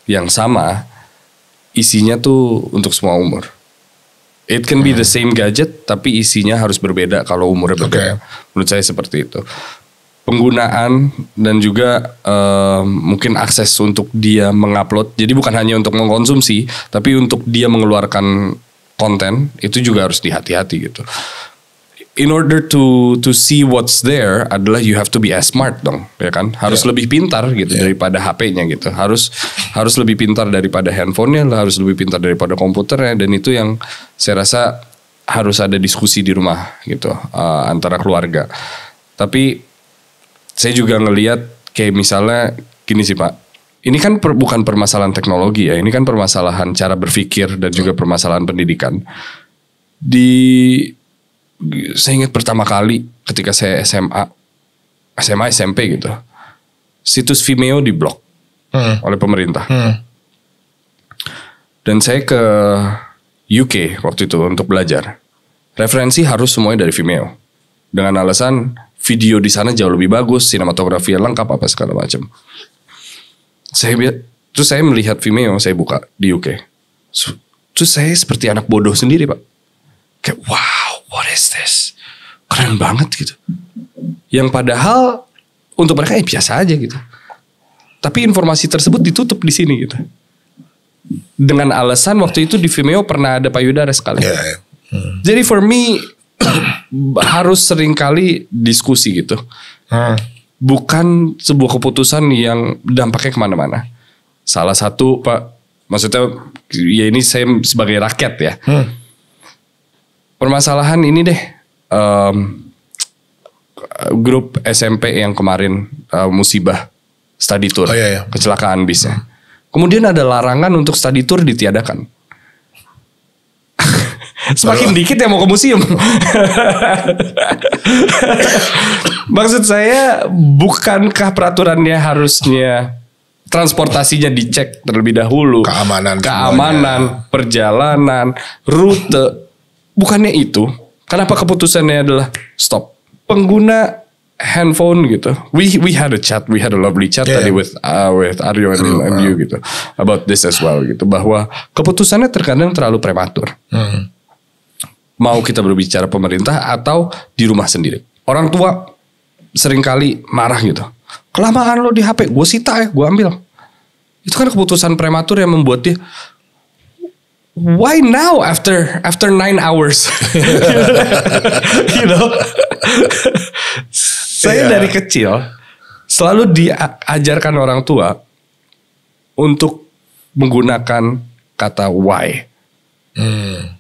yang sama isinya tuh untuk semua umur. It can be the hmm. same gadget tapi isinya harus berbeda kalau umurnya berbeda. Menurut saya seperti itu. Penggunaan dan juga uh, mungkin akses untuk dia mengupload. Jadi bukan hanya untuk mengkonsumsi tapi untuk dia mengeluarkan konten itu juga harus dihati-hati gitu in order to to see what's there adalah you have to be as smart dong, ya kan? Harus yeah. lebih pintar gitu yeah. daripada HP-nya gitu. Harus harus lebih pintar daripada handphonenya, harus lebih pintar daripada komputernya dan itu yang saya rasa harus ada diskusi di rumah gitu uh, antara keluarga. Tapi saya juga ngelihat kayak misalnya gini sih Pak, ini kan per, bukan permasalahan teknologi ya, ini kan permasalahan cara berpikir dan juga permasalahan pendidikan. Di saya ingat pertama kali ketika saya SMA, SMA SMP gitu, situs Vimeo diblok hmm. oleh pemerintah. Hmm. Dan saya ke UK waktu itu untuk belajar. Referensi harus semuanya dari Vimeo. Dengan alasan video di sana jauh lebih bagus, sinematografi lengkap apa segala macam. Saya terus saya melihat Vimeo saya buka di UK. Terus saya seperti anak bodoh sendiri, Pak. Kayak wah, what is this? Keren banget gitu. Yang padahal untuk mereka ya biasa aja gitu. Tapi informasi tersebut ditutup di sini gitu. Dengan alasan waktu itu di Vimeo pernah ada payudara sekali. yeah. Iya. Hmm. Jadi for me harus seringkali diskusi gitu. Hmm. Bukan sebuah keputusan yang dampaknya kemana-mana. Salah satu pak, maksudnya ya ini saya sebagai rakyat ya. Hmm permasalahan ini deh um, grup SMP yang kemarin uh, musibah study tour oh, iya, iya. kecelakaan bisa. Hmm. Kemudian ada larangan untuk study tour ditiadakan. Semakin Halo. dikit yang mau ke museum. Maksud saya bukankah peraturannya harusnya transportasinya dicek terlebih dahulu, keamanan, keamanan, semuanya. perjalanan, rute bukannya itu, kenapa keputusannya adalah stop? Pengguna handphone gitu. We we had a chat, we had a lovely chat yeah. tadi with uh, with Aryo and, Aduh, mm-hmm. and you gitu about this as well gitu bahwa keputusannya terkadang terlalu prematur. Mm-hmm. Mau kita berbicara pemerintah atau di rumah sendiri. Orang tua seringkali marah gitu. Kelamaan lo di HP, gue sita ya, gue ambil. Itu kan keputusan prematur yang membuat dia why now after after nine hours? you know, saya yeah. dari kecil selalu diajarkan orang tua untuk menggunakan kata why, hmm.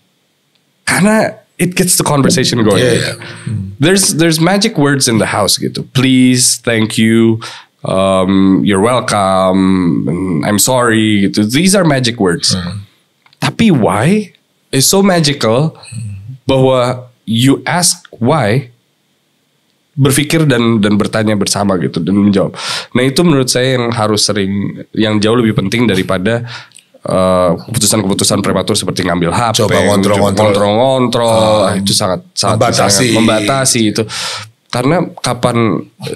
karena it gets the conversation going. Yeah, yeah. Hmm. There's there's magic words in the house gitu. Please, thank you. Um, you're welcome. I'm sorry. Gitu. These are magic words. Hmm tapi why is so magical bahwa you ask why berpikir dan dan bertanya bersama gitu dan menjawab. Nah itu menurut saya yang harus sering yang jauh lebih penting daripada eh, keputusan-keputusan uh, prematur seperti ngambil HP, coba kontrol, ngontrol kontrol. Ah. Nah, itu sangat sangat membatasi. sangat membatasi itu. Karena kapan eh,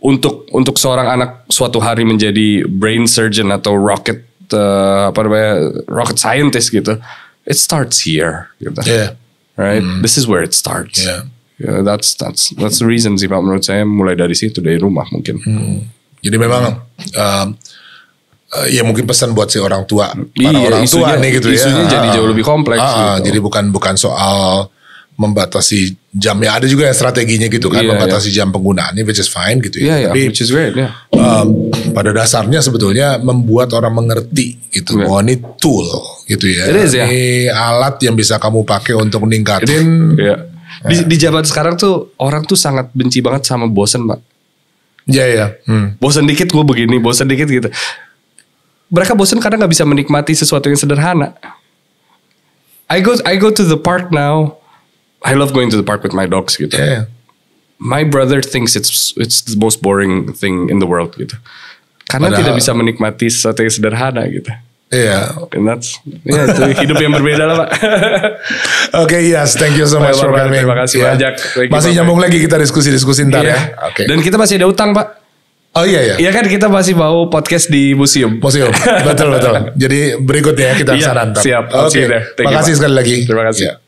untuk untuk seorang anak suatu hari menjadi brain surgeon atau rocket uh, apa namanya rocket scientist gitu it starts here gitu. yeah. right mm. this is where it starts yeah. Yeah, that's that's that's the reason sih pak menurut saya mulai dari situ dari rumah mungkin hmm. jadi memang um, uh, ya mungkin pesan buat si orang tua para iya, orang isunya, tua nih gitu isunya ya isunya jadi ah, jauh lebih kompleks ah, ah, gitu. jadi bukan bukan soal membatasi jam ya ada juga yang strateginya gitu kan yeah, iya. membatasi yeah. jam penggunaannya which is fine gitu ya yeah, iya, tapi which is great yeah. um, pada dasarnya sebetulnya membuat orang mengerti gitu yeah. bahwa ini tool gitu ya It yeah. ini alat yang bisa kamu pakai untuk meningkatin yeah. di, ya. di zaman sekarang tuh orang tuh sangat benci banget sama bosen pak ya yeah, ya. Yeah. Hmm. bosen dikit gue begini, bosen dikit gitu. Mereka bosen karena nggak bisa menikmati sesuatu yang sederhana. I go I go to the park now I love going to the park with my dogs gitu. Yeah. My brother thinks it's it's the most boring thing in the world gitu. Karena Padahal, tidak bisa menikmati sesuatu yang sederhana gitu. Iya. Yeah. And that's yeah, itu hidup yang berbeda lah, Pak. Oke, okay, yes, thank you so much for coming. Terima kasih yeah. banyak. Lagi masih nyambung lagi kita diskusi-diskusi ntar yeah. ya. Oke. Okay. Dan kita masih ada utang, Pak. Oh iya iya. Iya kan kita masih bawa podcast di museum. Museum. betul betul. Jadi berikutnya kita kesana yeah, ntar. Siap. Oke. Okay. Terima kasih sekali lagi. Terima kasih. Yeah.